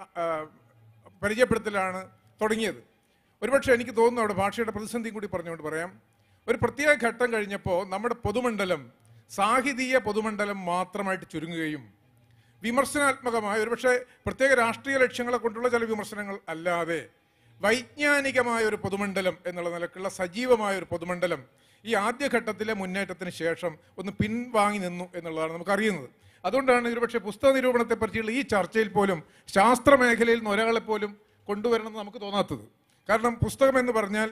പരിചയപ്പെടുത്തലാണ് തുടങ്ങിയത് ഒരുപക്ഷെ എനിക്ക് തോന്നുന്നു അവിടെ ഭാഷയുടെ പ്രതിസന്ധിയും കൂടി പറഞ്ഞുകൊണ്ട് പറയാം ഒരു പ്രത്യേക ഘട്ടം കഴിഞ്ഞപ്പോൾ നമ്മുടെ പൊതുമണ്ഡലം സാഹിതീയ പൊതുമണ്ഡലം മാത്രമായിട്ട് ചുരുങ്ങുകയും വിമർശനാത്മകമായ ഒരുപക്ഷെ പ്രത്യേക രാഷ്ട്രീയ ലക്ഷ്യങ്ങളെ കൊണ്ടുള്ള ചില വിമർശനങ്ങൾ അല്ലാതെ വൈജ്ഞാനികമായ ഒരു പൊതുമണ്ഡലം എന്നുള്ള നിലക്കുള്ള സജീവമായ ഒരു പൊതുമണ്ഡലം ഈ ആദ്യഘട്ടത്തിലെ മുന്നേറ്റത്തിന് ശേഷം ഒന്ന് പിൻവാങ്ങി നിന്നു എന്നുള്ളതാണ് നമുക്കറിയുന്നത് അതുകൊണ്ടാണ് ഒരുപക്ഷെ പുസ്തക നിരൂപണത്തെ പറ്റിയുള്ള ഈ ചർച്ചയിൽ പോലും ശാസ്ത്ര മേഖലയിൽ നിന്ന് ഒരാളെപ്പോലും കൊണ്ടുവരണമെന്ന് നമുക്ക് തോന്നാത്തത് കാരണം പുസ്തകം എന്ന് പറഞ്ഞാൽ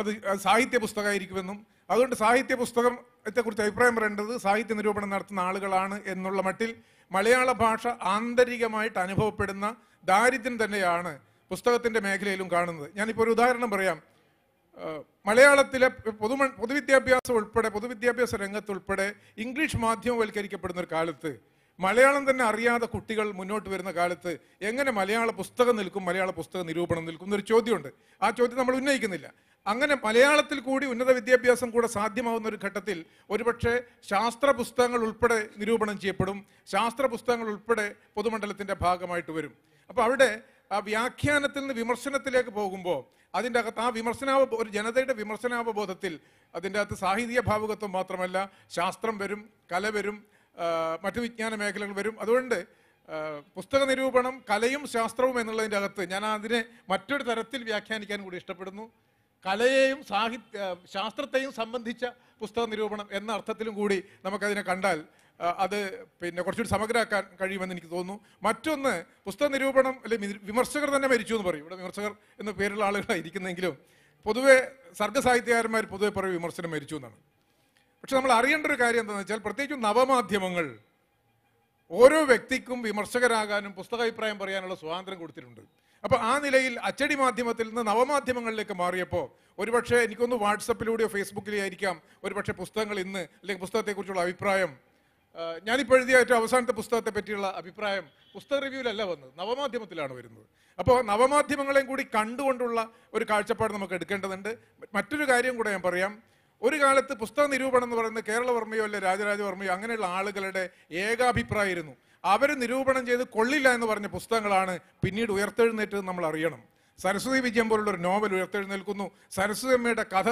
അത് സാഹിത്യ പുസ്തകമായിരിക്കുമെന്നും അതുകൊണ്ട് സാഹിത്യ പുസ്തകത്തെക്കുറിച്ച് അഭിപ്രായം പറയേണ്ടത് സാഹിത്യ നിരൂപണം നടത്തുന്ന ആളുകളാണ് എന്നുള്ള മട്ടിൽ മലയാള ഭാഷ ആന്തരികമായിട്ട് അനുഭവപ്പെടുന്ന ദാരിദ്ര്യം തന്നെയാണ് പുസ്തകത്തിൻ്റെ മേഖലയിലും കാണുന്നത് ഞാനിപ്പോൾ ഒരു ഉദാഹരണം പറയാം മലയാളത്തിലെ പൊതു പൊതുവിദ്യാഭ്യാസം ഉൾപ്പെടെ പൊതുവിദ്യാഭ്യാസ രംഗത്തുൾപ്പെടെ ഇംഗ്ലീഷ് മാധ്യമവൽക്കരിക്കപ്പെടുന്ന ഒരു കാലത്ത് മലയാളം തന്നെ അറിയാതെ കുട്ടികൾ മുന്നോട്ട് വരുന്ന കാലത്ത് എങ്ങനെ മലയാള പുസ്തകം നിൽക്കും മലയാള പുസ്തക നിരൂപണം നിൽക്കും എന്നൊരു ചോദ്യമുണ്ട് ആ ചോദ്യം നമ്മൾ ഉന്നയിക്കുന്നില്ല അങ്ങനെ മലയാളത്തിൽ കൂടി ഉന്നത വിദ്യാഭ്യാസം കൂടെ സാധ്യമാവുന്ന ഒരു ഘട്ടത്തിൽ ഒരുപക്ഷെ ശാസ്ത്ര പുസ്തകങ്ങൾ ഉൾപ്പെടെ നിരൂപണം ചെയ്യപ്പെടും ശാസ്ത്ര പുസ്തകങ്ങൾ ഉൾപ്പെടെ പൊതുമണ്ഡലത്തിൻ്റെ ഭാഗമായിട്ട് വരും അപ്പോൾ അവിടെ ആ വ്യാഖ്യാനത്തിൽ നിന്ന് വിമർശനത്തിലേക്ക് പോകുമ്പോൾ അതിൻ്റെ അകത്ത് ആ വിമർശനാവ ഒരു ജനതയുടെ വിമർശനാവബോധത്തിൽ അതിൻ്റെ അകത്ത് സാഹിത്യ ഭാവുകത്വം മാത്രമല്ല ശാസ്ത്രം വരും കല വരും മറ്റു വിജ്ഞാന മേഖലകൾ വരും അതുകൊണ്ട് പുസ്തക നിരൂപണം കലയും ശാസ്ത്രവും എന്നുള്ളതിൻ്റെ അകത്ത് ഞാൻ അതിനെ മറ്റൊരു തരത്തിൽ വ്യാഖ്യാനിക്കാൻ കൂടി ഇഷ്ടപ്പെടുന്നു കലയെയും സാഹിത്യ ശാസ്ത്രത്തെയും സംബന്ധിച്ച പുസ്തക നിരൂപണം എന്ന അർത്ഥത്തിലും കൂടി നമുക്കതിനെ കണ്ടാൽ അത് പിന്നെ കുറച്ചുകൂടി സമഗ്രമാക്കാൻ കഴിയുമെന്ന് എനിക്ക് തോന്നുന്നു മറ്റൊന്ന് പുസ്തക നിരൂപണം അല്ലെങ്കിൽ വിമർശകർ തന്നെ മരിച്ചു എന്ന് പറയും ഇവിടെ വിമർശകർ എന്ന പേരുള്ള ആളുകളായിരിക്കുന്നെങ്കിലും പൊതുവെ സർഗസാഹിത്യകാരന്മാർ പൊതുവെ പറയും വിമർശനം മരിച്ചു എന്നാണ് പക്ഷെ നമ്മൾ അറിയേണ്ട ഒരു കാര്യം എന്താണെന്ന് വെച്ചാൽ പ്രത്യേകിച്ചും നവമാധ്യമങ്ങൾ ഓരോ വ്യക്തിക്കും വിമർശകരാകാനും പുസ്തകാഭിപ്രായം പറയാനുള്ള സ്വാതന്ത്ര്യം കൊടുത്തിട്ടുണ്ട് അപ്പോൾ ആ നിലയിൽ അച്ചടി മാധ്യമത്തിൽ നിന്ന് നവമാധ്യമങ്ങളിലേക്ക് മാറിയപ്പോൾ ഒരുപക്ഷെ എനിക്കൊന്ന് വാട്സപ്പിലൂടെയോ ഫേസ്ബുക്കിലേ ആയിരിക്കാം ഒരുപക്ഷെ പുസ്തകങ്ങൾ ഇന്ന് അല്ലെങ്കിൽ പുസ്തകത്തെക്കുറിച്ചുള്ള അഭിപ്രായം ഞാനിപ്പോൾ എഴുതിയ ഏറ്റവും അവസാനത്തെ പുസ്തകത്തെ പറ്റിയുള്ള അഭിപ്രായം പുസ്തക റിവ്യൂവിലല്ല വന്നത് നവമാധ്യമത്തിലാണ് വരുന്നത് അപ്പോൾ നവമാധ്യമങ്ങളെയും കൂടി കണ്ടുകൊണ്ടുള്ള ഒരു കാഴ്ചപ്പാട് നമുക്ക് എടുക്കേണ്ടതുണ്ട് മറ്റൊരു കാര്യം കൂടെ ഞാൻ പറയാം ഒരു കാലത്ത് പുസ്തക നിരൂപണം എന്ന് പറയുന്നത് കേരളവർമ്മയോ അല്ലെ രാജരാജവർമ്മയോ അങ്ങനെയുള്ള ആളുകളുടെ ഏകാഭിപ്രായമായിരുന്നു അവർ നിരൂപണം ചെയ്ത് കൊള്ളില്ല എന്ന് പറഞ്ഞ പുസ്തകങ്ങളാണ് പിന്നീട് ഉയർത്തെഴുന്നേറ്റത് നമ്മൾ അറിയണം സരസ്വതി വിജയം പോലുള്ള ഒരു നോവൽ ഉയർത്തെഴുന്നേൽക്കുന്നു സരസ്വതി അമ്മയുടെ കഥ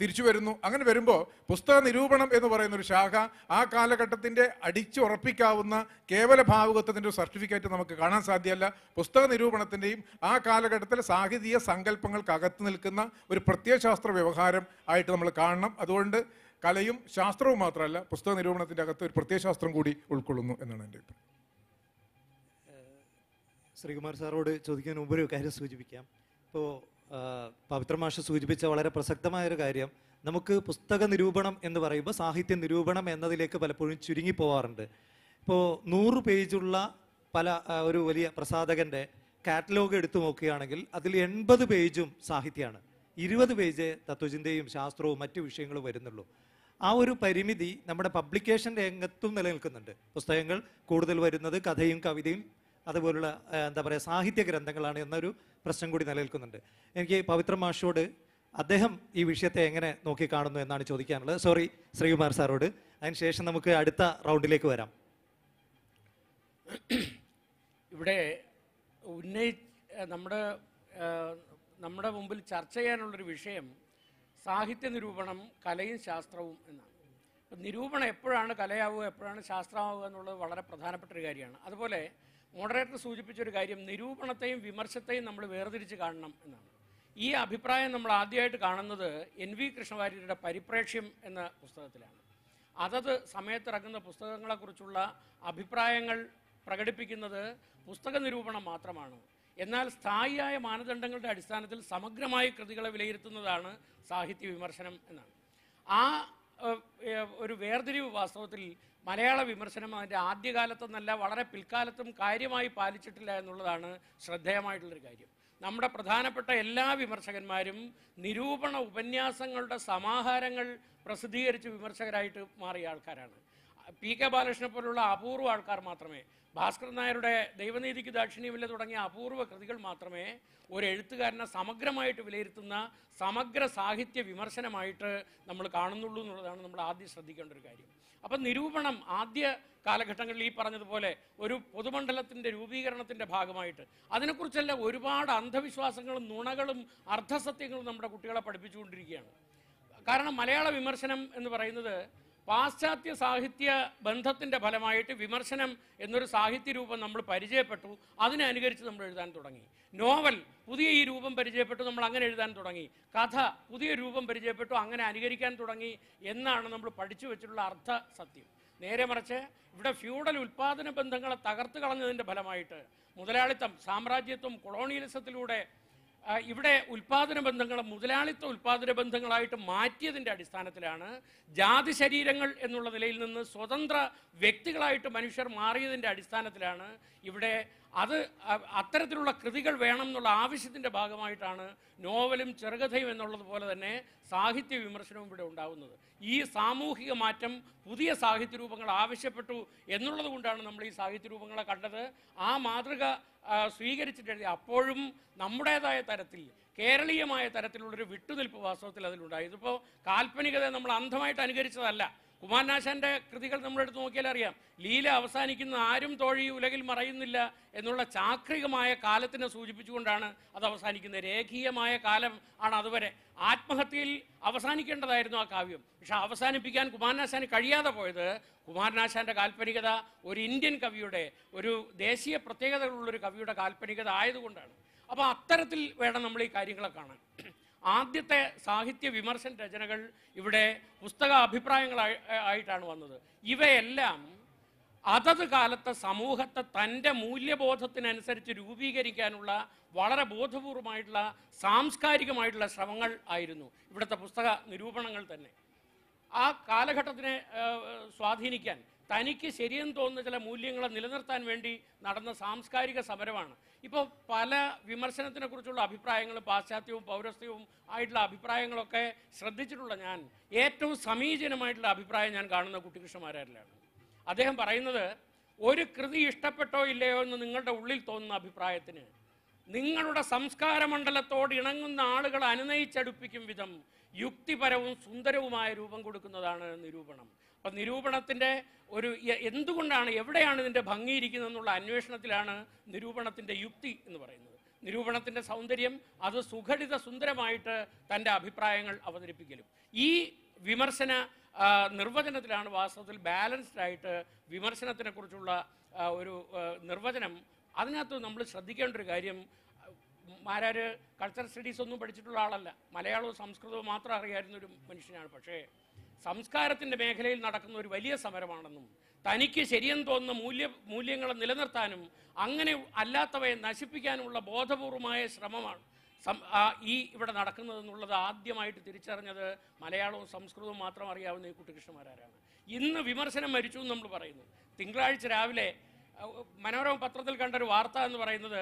തിരിച്ചു വരുന്നു അങ്ങനെ വരുമ്പോൾ പുസ്തക നിരൂപണം എന്ന് പറയുന്ന ഒരു ശാഖ ആ കാലഘട്ടത്തിൻ്റെ അടിച്ചുറപ്പിക്കാവുന്ന കേവല ഭാവുകത്വത്തിൻ്റെ ഒരു സർട്ടിഫിക്കറ്റ് നമുക്ക് കാണാൻ സാധ്യമല്ല പുസ്തക നിരൂപണത്തിൻ്റെയും ആ കാലഘട്ടത്തിലെ സാഹിതീയ സങ്കല്പങ്ങൾക്കകത്ത് നിൽക്കുന്ന ഒരു പ്രത്യയശാസ്ത്ര വ്യവഹാരം ആയിട്ട് നമ്മൾ കാണണം അതുകൊണ്ട് കലയും ശാസ്ത്രവും മാത്രമല്ല പുസ്തക നിരൂപണത്തിൻ്റെ അകത്ത് ഒരു പ്രത്യയശാസ്ത്രം കൂടി ഉൾക്കൊള്ളുന്നു എന്നാണ് എൻ്റെ അഭിപ്രായം ശ്രീകുമാർ സാറോട് ചോദിക്കുന്നതിന് മുമ്പ് ഒരു കാര്യം സൂചിപ്പിക്കാം ഇപ്പോൾ പവിത്രമാഷ സൂചിപ്പിച്ച വളരെ പ്രസക്തമായൊരു കാര്യം നമുക്ക് പുസ്തക നിരൂപണം എന്ന് പറയുമ്പോൾ സാഹിത്യ നിരൂപണം എന്നതിലേക്ക് പലപ്പോഴും ചുരുങ്ങി പോവാറുണ്ട് ഇപ്പോൾ നൂറ് പേജുള്ള പല ഒരു വലിയ പ്രസാധകൻ്റെ കാറ്റലോഗ് എടുത്തു നോക്കുകയാണെങ്കിൽ അതിൽ എൺപത് പേജും സാഹിത്യമാണ് ഇരുപത് പേജ് തത്വചിന്തയും ശാസ്ത്രവും മറ്റു വിഷയങ്ങളും വരുന്നുള്ളൂ ആ ഒരു പരിമിതി നമ്മുടെ പബ്ലിക്കേഷൻ രംഗത്തും നിലനിൽക്കുന്നുണ്ട് പുസ്തകങ്ങൾ കൂടുതൽ വരുന്നത് കഥയും കവിതയും അതുപോലുള്ള എന്താ പറയുക സാഹിത്യ ഗ്രന്ഥങ്ങളാണ് എന്നൊരു പ്രശ്നം കൂടി നിലനിൽക്കുന്നുണ്ട് എനിക്ക് പവിത്ര മാഷോട് അദ്ദേഹം ഈ വിഷയത്തെ എങ്ങനെ നോക്കി കാണുന്നു എന്നാണ് ചോദിക്കാനുള്ളത് സോറി ശ്രീകുമാർ സാറോട് അതിനുശേഷം നമുക്ക് അടുത്ത റൗണ്ടിലേക്ക് വരാം ഇവിടെ ഉന്നയി നമ്മുടെ നമ്മുടെ മുമ്പിൽ ചർച്ച ചെയ്യാനുള്ളൊരു വിഷയം സാഹിത്യ നിരൂപണം കലയും ശാസ്ത്രവും എന്നാണ് നിരൂപണം എപ്പോഴാണ് കലയാവുക എപ്പോഴാണ് ശാസ്ത്രമാവുക എന്നുള്ളത് വളരെ പ്രധാനപ്പെട്ട ഒരു കാര്യമാണ് അതുപോലെ മോഡറേറ്റർ സൂചിപ്പിച്ചൊരു കാര്യം നിരൂപണത്തെയും വിമർശത്തെയും നമ്മൾ വേർതിരിച്ച് കാണണം എന്നാണ് ഈ അഭിപ്രായം നമ്മൾ ആദ്യമായിട്ട് കാണുന്നത് എൻ വി കൃഷ്ണവാര്യരുടെ പരിപ്രേക്ഷ്യം എന്ന പുസ്തകത്തിലാണ് അതത് സമയത്തിറങ്ങുന്ന പുസ്തകങ്ങളെക്കുറിച്ചുള്ള അഭിപ്രായങ്ങൾ പ്രകടിപ്പിക്കുന്നത് പുസ്തക നിരൂപണം മാത്രമാണ് എന്നാൽ സ്ഥായിയായ മാനദണ്ഡങ്ങളുടെ അടിസ്ഥാനത്തിൽ സമഗ്രമായി കൃതികളെ വിലയിരുത്തുന്നതാണ് സാഹിത്യ വിമർശനം എന്നാണ് ആ ഒരു വേർതിരിവ് വാസ്തവത്തിൽ മലയാള വിമർശനം അതിൻ്റെ ആദ്യകാലത്തൊന്നല്ല വളരെ പിൽക്കാലത്തും കാര്യമായി പാലിച്ചിട്ടില്ല എന്നുള്ളതാണ് ശ്രദ്ധേയമായിട്ടുള്ളൊരു കാര്യം നമ്മുടെ പ്രധാനപ്പെട്ട എല്ലാ വിമർശകന്മാരും നിരൂപണ ഉപന്യാസങ്ങളുടെ സമാഹാരങ്ങൾ പ്രസിദ്ധീകരിച്ച് വിമർശകരായിട്ട് മാറിയ ആൾക്കാരാണ് പി കെ ബാലകൃഷ്ണനെ പോലുള്ള അപൂർവ ആൾക്കാർ മാത്രമേ ഭാസ്കരൻ നായരുടെ ദൈവനീതിക്ക് ദാക്ഷിണ്യമില്ല തുടങ്ങിയ അപൂർവ കൃതികൾ മാത്രമേ ഒരു എഴുത്തുകാരനെ സമഗ്രമായിട്ട് വിലയിരുത്തുന്ന സമഗ്ര സാഹിത്യ വിമർശനമായിട്ട് നമ്മൾ കാണുന്നുള്ളൂ എന്നുള്ളതാണ് നമ്മൾ ആദ്യം ശ്രദ്ധിക്കേണ്ട ഒരു കാര്യം അപ്പം നിരൂപണം ആദ്യ കാലഘട്ടങ്ങളിൽ ഈ പറഞ്ഞതുപോലെ ഒരു പൊതുമണ്ഡലത്തിൻ്റെ രൂപീകരണത്തിൻ്റെ ഭാഗമായിട്ട് അതിനെക്കുറിച്ചല്ല ഒരുപാട് അന്ധവിശ്വാസങ്ങളും നുണകളും അർദ്ധസത്യങ്ങളും നമ്മുടെ കുട്ടികളെ പഠിപ്പിച്ചുകൊണ്ടിരിക്കുകയാണ് കാരണം മലയാള വിമർശനം എന്ന് പറയുന്നത് പാശ്ചാത്യ സാഹിത്യ ബന്ധത്തിൻ്റെ ഫലമായിട്ട് വിമർശനം എന്നൊരു സാഹിത്യ രൂപം നമ്മൾ പരിചയപ്പെട്ടു അതിനനുകരിച്ച് നമ്മൾ എഴുതാൻ തുടങ്ങി നോവൽ പുതിയ ഈ രൂപം പരിചയപ്പെട്ടു നമ്മൾ അങ്ങനെ എഴുതാൻ തുടങ്ങി കഥ പുതിയ രൂപം പരിചയപ്പെട്ടു അങ്ങനെ അനുകരിക്കാൻ തുടങ്ങി എന്നാണ് നമ്മൾ പഠിച്ചു വെച്ചിട്ടുള്ള അർത്ഥ സത്യം നേരെ മറിച്ച് ഇവിടെ ഫ്യൂഡൽ ഉൽപ്പാദന ബന്ധങ്ങളെ തകർത്ത് കളഞ്ഞതിൻ്റെ ഫലമായിട്ട് മുതലാളിത്തം സാമ്രാജ്യത്വം കൊളോണിയലിസത്തിലൂടെ ഇവിടെ ഉൽപാദന ബന്ധങ്ങൾ മുതലാളിത്ത ഉൽപാദന ബന്ധങ്ങളായിട്ട് മാറ്റിയതിൻ്റെ അടിസ്ഥാനത്തിലാണ് ജാതി ശരീരങ്ങൾ എന്നുള്ള നിലയിൽ നിന്ന് സ്വതന്ത്ര വ്യക്തികളായിട്ട് മനുഷ്യർ മാറിയതിൻ്റെ അടിസ്ഥാനത്തിലാണ് ഇവിടെ അത് അത്തരത്തിലുള്ള കൃതികൾ വേണം എന്നുള്ള ആവശ്യത്തിൻ്റെ ഭാഗമായിട്ടാണ് നോവലും ചെറുകഥയും എന്നുള്ളത് പോലെ തന്നെ സാഹിത്യ വിമർശനവും ഇവിടെ ഉണ്ടാകുന്നത് ഈ സാമൂഹിക മാറ്റം പുതിയ സാഹിത്യ രൂപങ്ങൾ ആവശ്യപ്പെട്ടു എന്നുള്ളത് കൊണ്ടാണ് നമ്മൾ ഈ സാഹിത്യ രൂപങ്ങളെ കണ്ടത് ആ മാതൃക സ്വീകരിച്ചിട്ട് അപ്പോഴും നമ്മുടേതായ തരത്തിൽ കേരളീയമായ തരത്തിലുള്ളൊരു വിട്ടുനിൽപ്പ് വാസ്തവത്തിൽ അതിലുണ്ടായി ഇതിപ്പോൾ കാൽപ്പനികത നമ്മൾ അന്ധമായിട്ട് അനുകരിച്ചതല്ല കുമാരനാശാന്റെ കൃതികൾ നമ്മൾ നോക്കിയാൽ അറിയാം ലീല അവസാനിക്കുന്ന ആരും തോഴി ഉലകിൽ മറയുന്നില്ല എന്നുള്ള ചാക്രികമായ കാലത്തിനെ സൂചിപ്പിച്ചുകൊണ്ടാണ് അത് അവസാനിക്കുന്നത് രേഖീയമായ കാലം ആണ് അതുവരെ ആത്മഹത്യയിൽ അവസാനിക്കേണ്ടതായിരുന്നു ആ കാവ്യം പക്ഷെ അവസാനിപ്പിക്കാൻ കുമാരനാശാന് കഴിയാതെ പോയത് കുമാരനാശാന്റെ കാൽപ്പനികത ഒരു ഇന്ത്യൻ കവിയുടെ ഒരു ദേശീയ പ്രത്യേകതകളുള്ളൊരു കവിയുടെ കാൽപ്പനികത ആയതുകൊണ്ടാണ് അപ്പോൾ അത്തരത്തിൽ വേണം നമ്മൾ ഈ കാര്യങ്ങളെ കാണാൻ ആദ്യത്തെ സാഹിത്യ വിമർശന രചനകൾ ഇവിടെ പുസ്തക അഭിപ്രായങ്ങൾ ആയിട്ടാണ് വന്നത് ഇവയെല്ലാം അതത് കാലത്തെ സമൂഹത്തെ തൻ്റെ മൂല്യബോധത്തിനനുസരിച്ച് രൂപീകരിക്കാനുള്ള വളരെ ബോധപൂർവമായിട്ടുള്ള സാംസ്കാരികമായിട്ടുള്ള ശ്രമങ്ങൾ ആയിരുന്നു ഇവിടുത്തെ പുസ്തക നിരൂപണങ്ങൾ തന്നെ ആ കാലഘട്ടത്തിനെ സ്വാധീനിക്കാൻ തനിക്ക് ശരിയെന്ന് തോന്നുന്ന ചില മൂല്യങ്ങളെ നിലനിർത്താൻ വേണ്ടി നടന്ന സാംസ്കാരിക സമരമാണ് ഇപ്പോൾ പല വിമർശനത്തിനെക്കുറിച്ചുള്ള അഭിപ്രായങ്ങൾ പാശ്ചാത്യവും പൗരസ്ത്യവും ആയിട്ടുള്ള അഭിപ്രായങ്ങളൊക്കെ ശ്രദ്ധിച്ചിട്ടുള്ള ഞാൻ ഏറ്റവും സമീചീനമായിട്ടുള്ള അഭിപ്രായം ഞാൻ കാണുന്ന കുട്ടികൃഷ്ണമാരാരിലാണ് അദ്ദേഹം പറയുന്നത് ഒരു കൃതി ഇഷ്ടപ്പെട്ടോ ഇല്ലയോ എന്ന് നിങ്ങളുടെ ഉള്ളിൽ തോന്നുന്ന അഭിപ്രായത്തിന് നിങ്ങളുടെ സംസ്കാരമണ്ഡലത്തോട് ഇണങ്ങുന്ന ആളുകൾ അനുനയിച്ചടുപ്പിക്കും വിധം യുക്തിപരവും സുന്ദരവുമായ രൂപം കൊടുക്കുന്നതാണ് നിരൂപണം അപ്പം നിരൂപണത്തിൻ്റെ ഒരു എന്തുകൊണ്ടാണ് എവിടെയാണ് ഇതിൻ്റെ എന്നുള്ള അന്വേഷണത്തിലാണ് നിരൂപണത്തിൻ്റെ യുക്തി എന്ന് പറയുന്നത് നിരൂപണത്തിൻ്റെ സൗന്ദര്യം അത് സുഘടിത സുന്ദരമായിട്ട് തൻ്റെ അഭിപ്രായങ്ങൾ അവതരിപ്പിക്കലും ഈ വിമർശന നിർവചനത്തിലാണ് വാസ്തവത്തിൽ ബാലൻസ്ഡ് ആയിട്ട് കുറിച്ചുള്ള ഒരു നിർവചനം അതിനകത്ത് നമ്മൾ ശ്രദ്ധിക്കേണ്ട ഒരു കാര്യം മാരാര് കൾച്ചർ സ്റ്റഡീസ് ഒന്നും പഠിച്ചിട്ടുള്ള ആളല്ല മലയാളവും സംസ്കൃതവും മാത്രം അറിയാവുന്ന ഒരു മനുഷ്യനാണ് പക്ഷേ സംസ്കാരത്തിൻ്റെ മേഖലയിൽ നടക്കുന്ന ഒരു വലിയ സമരമാണെന്നും തനിക്ക് ശരിയെന്ന് തോന്നുന്ന മൂല്യ മൂല്യങ്ങളെ നിലനിർത്താനും അങ്ങനെ അല്ലാത്തവയെ നശിപ്പിക്കാനുമുള്ള ബോധപൂർവമായ ശ്രമമാണ് ഈ ഇവിടെ നടക്കുന്നതെന്നുള്ളത് ആദ്യമായിട്ട് തിരിച്ചറിഞ്ഞത് മലയാളവും സംസ്കൃതവും മാത്രം അറിയാവുന്ന ഈ കുട്ടികൃഷ്ണമാരാരാണ് ഇന്ന് വിമർശനം മരിച്ചു എന്ന് നമ്മൾ പറയുന്നു തിങ്കളാഴ്ച രാവിലെ മനോരമ പത്രത്തിൽ കണ്ട ഒരു വാർത്ത എന്ന് പറയുന്നത്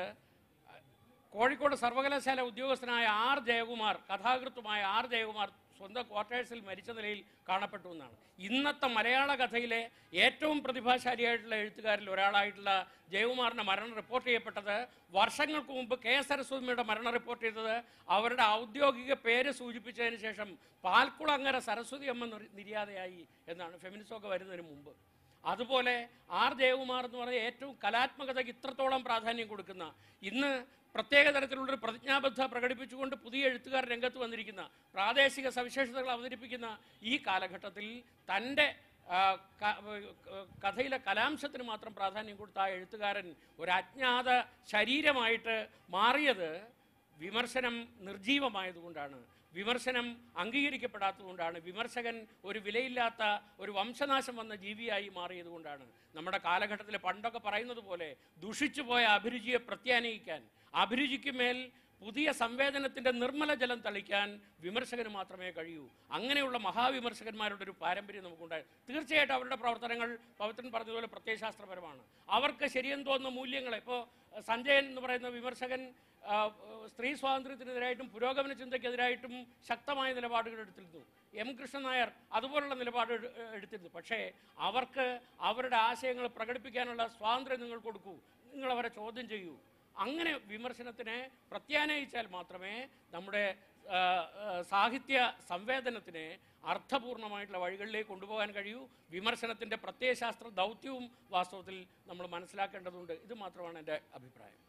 കോഴിക്കോട് സർവകലാശാല ഉദ്യോഗസ്ഥനായ ആർ ജയകുമാർ കഥാകൃത്തുമായ ആർ ജയകുമാർ സ്വന്തം ക്വാർട്ടേഴ്സിൽ മരിച്ച നിലയിൽ കാണപ്പെട്ടു എന്നാണ് ഇന്നത്തെ മലയാള കഥയിലെ ഏറ്റവും പ്രതിഭാശാലിയായിട്ടുള്ള എഴുത്തുകാരിൽ ഒരാളായിട്ടുള്ള ജയകുമാറിൻ്റെ മരണം റിപ്പോർട്ട് ചെയ്യപ്പെട്ടത് വർഷങ്ങൾക്ക് മുമ്പ് കെ എസ് സരസ്വതിയുടെ മരണം റിപ്പോർട്ട് ചെയ്തത് അവരുടെ ഔദ്യോഗിക പേര് സൂചിപ്പിച്ചതിന് ശേഷം പാൽക്കുളങ്ങര സരസ്വതി അമ്മ നിര്യാതയായി എന്നാണ് ഫെമിനിസമൊക്കെ വരുന്നതിന് മുമ്പ് അതുപോലെ ആർ ജയകുമാർ എന്ന് പറഞ്ഞ ഏറ്റവും കലാത്മകതയ്ക്ക് ഇത്രത്തോളം പ്രാധാന്യം കൊടുക്കുന്ന ഇന്ന് പ്രത്യേക തരത്തിലുള്ളൊരു പ്രതിജ്ഞാബദ്ധ പ്രകടിപ്പിച്ചുകൊണ്ട് പുതിയ എഴുത്തുകാർ രംഗത്ത് വന്നിരിക്കുന്ന പ്രാദേശിക സവിശേഷതകൾ അവതരിപ്പിക്കുന്ന ഈ കാലഘട്ടത്തിൽ തൻ്റെ കഥയിലെ കലാംശത്തിന് മാത്രം പ്രാധാന്യം കൊടുത്ത ആ എഴുത്തുകാരൻ അജ്ഞാത ശരീരമായിട്ട് മാറിയത് വിമർശനം നിർജീവമായതുകൊണ്ടാണ് വിമർശനം അംഗീകരിക്കപ്പെടാത്തതുകൊണ്ടാണ് വിമർശകൻ ഒരു വിലയില്ലാത്ത ഒരു വംശനാശം വന്ന ജീവിയായി മാറിയതുകൊണ്ടാണ് നമ്മുടെ കാലഘട്ടത്തിലെ പണ്ടൊക്കെ പറയുന്നത് പോലെ ദുഷിച്ചുപോയ അഭിരുചിയെ പ്രത്യാനയിക്കാൻ മേൽ പുതിയ സംവേദനത്തിൻ്റെ നിർമ്മല ജലം തളിക്കാൻ വിമർശകന് മാത്രമേ കഴിയൂ അങ്ങനെയുള്ള മഹാവിമർശകന്മാരുടെ ഒരു പാരമ്പര്യം നമുക്കുണ്ടായി തീർച്ചയായിട്ടും അവരുടെ പ്രവർത്തനങ്ങൾ പവിത്രൻ പറഞ്ഞതുപോലെ പ്രത്യയശാസ്ത്രപരമാണ് അവർക്ക് ശരിയെന്ന് തോന്നുന്ന മൂല്യങ്ങൾ ഇപ്പോൾ സഞ്ജയൻ എന്ന് പറയുന്ന വിമർശകൻ സ്ത്രീ സ്വാതന്ത്ര്യത്തിനെതിരായിട്ടും പുരോഗമന ചിന്തയ്ക്കെതിരായിട്ടും ശക്തമായ നിലപാടുകൾ എടുത്തിരുന്നു എം കൃഷ്ണൻ നായർ അതുപോലുള്ള നിലപാട് എടുത്തിരുന്നു പക്ഷേ അവർക്ക് അവരുടെ ആശയങ്ങൾ പ്രകടിപ്പിക്കാനുള്ള സ്വാതന്ത്ര്യം നിങ്ങൾ കൊടുക്കൂ നിങ്ങൾ അവരെ ചോദ്യം ചെയ്യൂ അങ്ങനെ വിമർശനത്തിനെ പ്രത്യാനയിച്ചാൽ മാത്രമേ നമ്മുടെ സാഹിത്യ സംവേദനത്തിനെ അർത്ഥപൂർണമായിട്ടുള്ള വഴികളിലേക്ക് കൊണ്ടുപോകാൻ കഴിയൂ വിമർശനത്തിൻ്റെ പ്രത്യയശാസ്ത്ര ദൗത്യവും വാസ്തവത്തിൽ നമ്മൾ മനസ്സിലാക്കേണ്ടതുണ്ട് ഇത് മാത്രമാണ് എൻ്റെ അഭിപ്രായം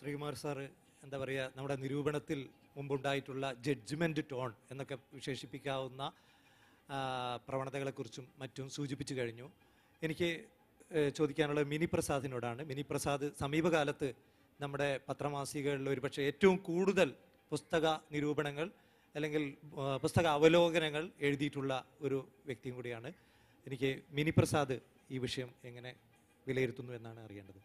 ശ്രീകുമാർ സാർ എന്താ പറയുക നമ്മുടെ നിരൂപണത്തിൽ മുമ്പുണ്ടായിട്ടുള്ള ജഡ്ജ്മെൻറ്റ് ടോൺ എന്നൊക്കെ വിശേഷിപ്പിക്കാവുന്ന പ്രവണതകളെക്കുറിച്ചും മറ്റും സൂചിപ്പിച്ചു കഴിഞ്ഞു എനിക്ക് ചോദിക്കാനുള്ള മിനി പ്രസാദിനോടാണ് മിനി പ്രസാദ് സമീപകാലത്ത് നമ്മുടെ പത്രമാസികകളിൽ ഒരുപക്ഷെ ഏറ്റവും കൂടുതൽ പുസ്തക നിരൂപണങ്ങൾ അല്ലെങ്കിൽ പുസ്തക അവലോകനങ്ങൾ എഴുതിയിട്ടുള്ള ഒരു വ്യക്തിയും കൂടിയാണ് എനിക്ക് മിനി പ്രസാദ് ഈ വിഷയം എങ്ങനെ വിലയിരുത്തുന്നു എന്നാണ് അറിയേണ്ടത്